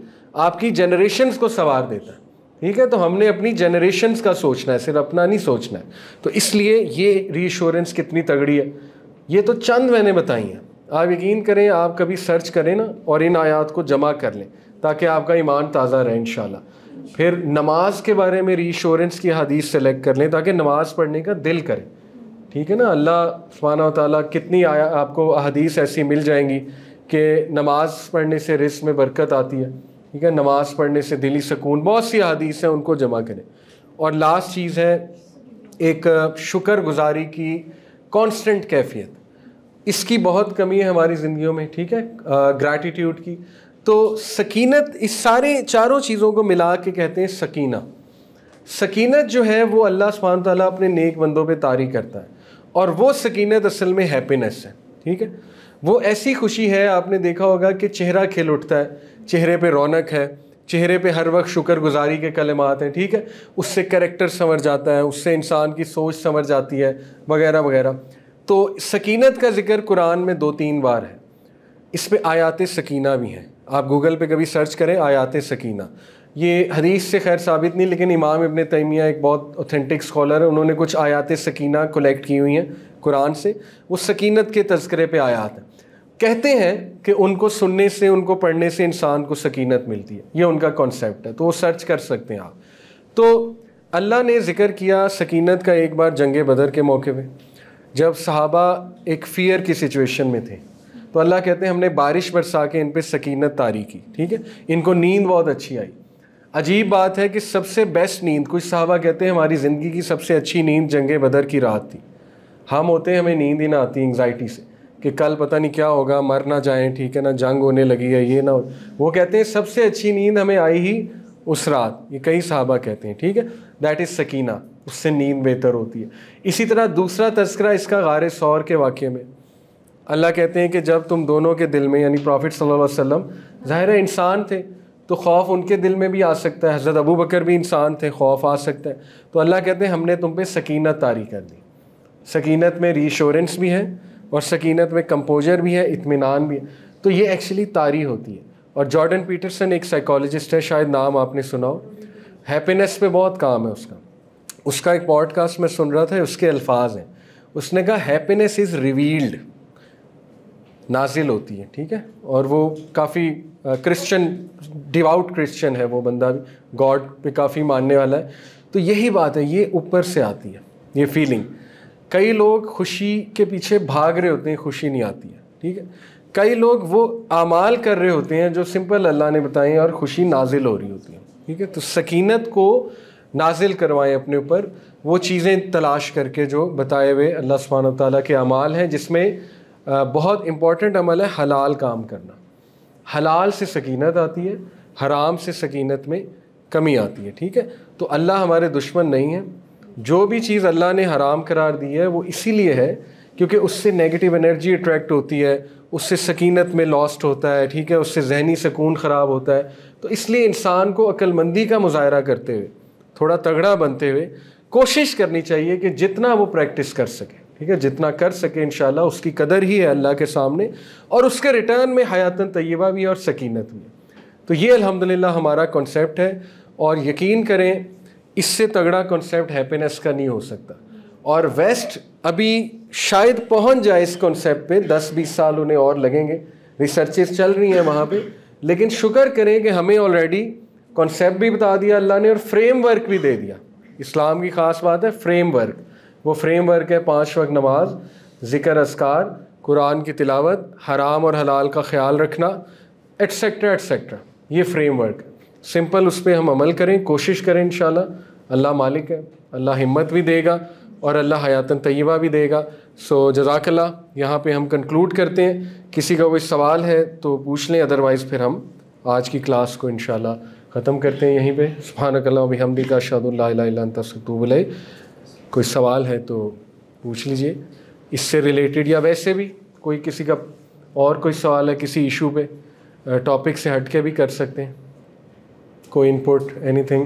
आपकी जनरेशन को सवार देता है ठीक है तो हमने अपनी जनरेशन का सोचना है सिर्फ अपना नहीं सोचना है तो इसलिए ये रीश्योरेंस कितनी तगड़ी है ये तो चंद मैंने बताई हैं आप यकीन करें आप कभी सर्च करें ना और इन आयात को जमा कर लें ताकि आपका ईमान ताज़ा रहे इन फिर नमाज के बारे में रीश्योरेंस की हदीस सेलेक्ट कर लें ताकि नमाज पढ़ने का दिल करें ठीक है ना अल्लाह सुबहाना ताली कितनी आया आपको हदीस ऐसी मिल जाएंगी कि नमाज़ पढ़ने से रिस्क में बरकत आती है ठीक है नमाज़ पढ़ने से दिली सकून बहुत सी हदीस हैं उनको जमा करें और लास्ट चीज़ है एक शुक्र गुज़ारी की कांस्टेंट कैफियत इसकी बहुत कमी है हमारी ज़िंदगियों में ठीक है ग्रैटिट्यूड की तो सकीनत इस सारे चारों चीज़ों को मिला के कहते हैं सकीना सकीनत जो है वो अल्लाह सुबहान ताली अपने नेक बंदों पे तारी करता है और वो सकीनत असल में हैप्पीनेस है ठीक है वो ऐसी खुशी है आपने देखा होगा कि चेहरा खिल उठता है चेहरे पे रौनक है चेहरे पे हर वक्त शुक्रगुजारी के कलम आते हैं ठीक है उससे करेक्टर समझ जाता है उससे इंसान की सोच समझ जाती है वगैरह वगैरह तो सकीनत का जिक्र कुरान में दो तीन बार है इस पर आयात सकीना भी हैं आप गूगल पे कभी सर्च करें आयात सकीना ये हदीस से खैर साबित नहीं लेकिन इमाम इबन तैमिया एक बहुत ऑथेंटिक स्कॉलर है उन्होंने कुछ आयात सकीना कलेक्ट की हुई हैं कुरान से वो सकीनत के तस्करे पे आयात हैं कहते हैं कि उनको सुनने से उनको पढ़ने से इंसान को सकीनत मिलती है ये उनका कॉन्सेप्ट है तो वो सर्च कर सकते हैं आप तो अल्लाह ने ज़िक्र किया सकीनत का एक बार जंग बदर के मौके पे जब सहाबा एक फ़ियर की सिचुएशन में थे तो अल्लाह कहते हैं हमने बारिश बरसा के इन पर सकीनत तारी की ठीक है इनको नींद बहुत अच्छी आई अजीब बात है कि सबसे बेस्ट नींद कुछ साहबा कहते हैं हमारी ज़िंदगी की सबसे अच्छी नींद जंग बदर की रात थी हम होते हैं हमें नींद ही ना आती एंगजाइटी से कि कल पता नहीं क्या होगा मर ना जाए ठीक है ना जंग होने लगी है ये ना वो कहते हैं सबसे अच्छी नींद हमें आई ही उस रात ये कई साहबा कहते हैं ठीक है दैट इज़ सकीना उससे नींद बेहतर होती है इसी तरह दूसरा तस्करा इसका गार शौर के वाक़े में अल्लाह कहते हैं कि जब तुम दोनों के दिल में यानी प्रॉफिट सल्लल्लाहु अलैहि ज़ाहिर इंसान थे तो खौफ उनके दिल में भी आ सकता है हज़रत अबू बकर भी इंसान थे खौफ आ सकता है तो अल्लाह कहते हैं हमने तुम पे सकीनत तारी कर दी सकीनत में रीशोरेंस भी है और सकीनत में कंपोजर भी है इतमान भी है तो ये एक्चुअली तारी होती है और जॉर्डन पीटरसन एक साइकोलॉजिस्ट है शायद नाम आपने सुना हो हैप्पीनेस पे बहुत काम है उसका उसका एक पॉडकास्ट मैं सुन रहा था उसके अल्फाज हैं उसने कहा हैप्पीनेस इज़ रिवील्ड नाजिल होती है ठीक है और वो काफ़ी क्रिश्चियन डिवाउट क्रिश्चियन है वो बंदा भी गॉड पे काफ़ी मानने वाला है तो यही बात है ये ऊपर से आती है ये फीलिंग कई लोग खुशी के पीछे भाग रहे होते हैं खुशी नहीं आती है ठीक है कई लोग वो अमाल कर रहे होते हैं जो सिंपल अल्लाह ने बताए और खुशी नाजिल हो रही होती है ठीक है तो सकीनत को नाजिल करवाएं अपने ऊपर वो चीज़ें तलाश करके जो बताए हुए अल्लाह सुबहान ताली के अमाल हैं जिसमें बहुत इम्पॉर्टेंट अमल है हलाल काम करना हलाल से सकीनत आती है हराम से सकीनत में कमी आती है ठीक है तो अल्लाह हमारे दुश्मन नहीं है जो भी चीज़ अल्लाह ने हराम करार दी है वो इसीलिए है क्योंकि उससे नेगेटिव एनर्जी अट्रैक्ट होती है उससे सकीनत में लॉस्ट होता है ठीक है उससे जहनी सकून ख़राब होता है तो इसलिए इंसान को अक्लमंदी का मुजाहरा करते हुए थोड़ा तगड़ा बनते हुए कोशिश करनी चाहिए कि जितना वो प्रैक्टिस कर सके ठीक है जितना कर सके इन उसकी कदर ही है अल्लाह के सामने और उसके रिटर्न में हयातन तय्यबा भी और सकीनत भी तो ये अलहमदिल्ला हमारा कॉन्सेप्ट है और यकीन करें इससे तगड़ा कॉन्सेप्ट हैप्पीनेस का नहीं हो सकता और वेस्ट अभी शायद पहुंच जाए इस कॉन्सेप्ट पे 10-20 साल उन्हें और लगेंगे रिसर्चेस चल रही हैं वहाँ पे लेकिन शुक्र करें कि हमें ऑलरेडी कॉन्सेप्ट भी बता दिया अल्लाह ने और फ्रेमवर्क भी दे दिया इस्लाम की ख़ास बात है फ्रेमवर्क वो फ्रेमवर्क है पाँच वक्त नमाज ज़िक्र असकार कुरान की तिलावत हराम और हलाल का ख्याल रखना एट्सट्रा एट्सट्रा ये फ्रेमवर्क सिंपल उस पर हम अमल करें कोशिश करें इन अल्लाह मालिक है अल्लाह हिम्मत भी देगा और अल्लाह हयातन तय्यबा भी देगा सो जजाकल्ला यहाँ पे हम कंक्लूड करते हैं किसी का कोई सवाल है तो पूछ लें अदरवाइज़ फिर हम आज की क्लास को इन ख़त्म करते हैं यहीं पर हम भी का शादुल्लातूबल कोई सवाल है तो पूछ लीजिए इससे रिलेटेड या वैसे भी कोई किसी का और कोई सवाल है किसी इशू पे टॉपिक से हट के भी कर सकते हैं कोई इनपुट एनीथिंग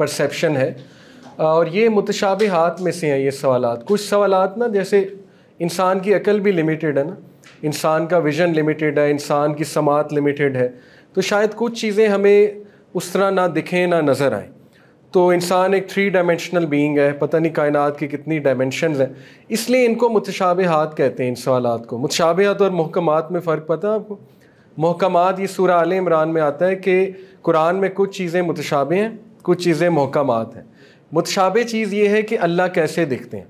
परसेप्शन है और ये मुतशाब हाथ में से हैं ये सवाल कुछ सवाल ना जैसे इंसान की अकल भी लिमिटेड है ना इंसान का विजन लिमिटेड है इंसान की समात लिमिटेड है तो शायद कुछ चीज़ें हमें उस तरह ना दिखें ना नज़र आएँ तो इंसान एक थ्री डायमेंशनल बीइंग है पता नहीं कायनात की कितनी डायमेंशन हैं इसलिए इनको मुतशाब हाथ कहते हैं इन सवालत को हाथ और महकम में फ़र्क पता है आपको महकमात ये सूर आल इमरान में आता है कि कुरान में कुछ चीज़ें मुतशाबे हैं कुछ चीज़ें महकमात हैं मुतशाबे चीज़ ये है कि अल्लाह कैसे दिखते हैं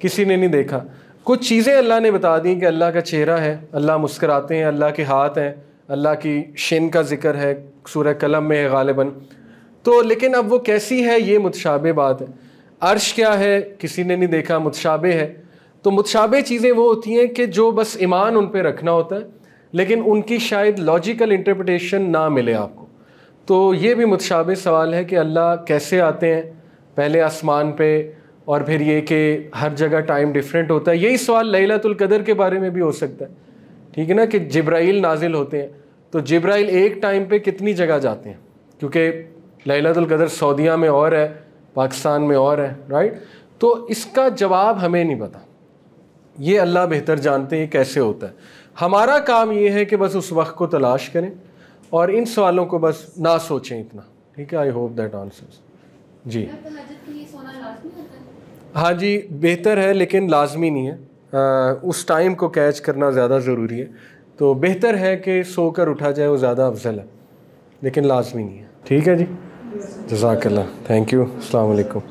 किसी ने नहीं देखा कुछ चीज़ें अल्लाह ने बता दी कि अल्लाह का चेहरा है अल्लाह मुस्कराते हैं अल्लाह के हाथ हैं अल्लाह की शिन का ज़िक्र है सूर कलम में है गालिबा तो लेकिन अब वो कैसी है ये मुतशाबे बात है अर्श क्या है किसी ने नहीं देखा मुतशाबे है तो मुतशाबे चीज़ें वो होती हैं कि जो बस ईमान उन पर रखना होता है लेकिन उनकी शायद लॉजिकल इंटरप्रटेशन ना मिले आपको तो ये भी मुतशाब सवाल है कि अल्लाह कैसे आते हैं पहले आसमान पे और फिर ये कि हर जगह टाइम डिफरेंट होता है यही सवाल लैलातुल्कदर के बारे में भी हो सकता है ठीक है ना कि जब्राइल नाजिल होते हैं तो जब्राइल एक टाइम पे कितनी जगह जाते हैं क्योंकि लैलातुल्कदर सऊदिया में और है पाकिस्तान में और है राइट तो इसका जवाब हमें नहीं पता ये अल्लाह बेहतर जानते हैं कैसे होता है हमारा काम ये है कि बस उस वक्त को तलाश करें और इन सवालों को बस ना सोचें इतना ठीक है आई होप दैट आंसर्स जी तो हाँ जी बेहतर है लेकिन लाजमी नहीं है आ, उस टाइम को कैच करना ज़्यादा ज़रूरी है तो बेहतर है कि सो कर उठा जाए वो ज़्यादा अफजल है लेकिन लाजमी नहीं है ठीक है जी जजाकल्ला थैंक यू अलैक्म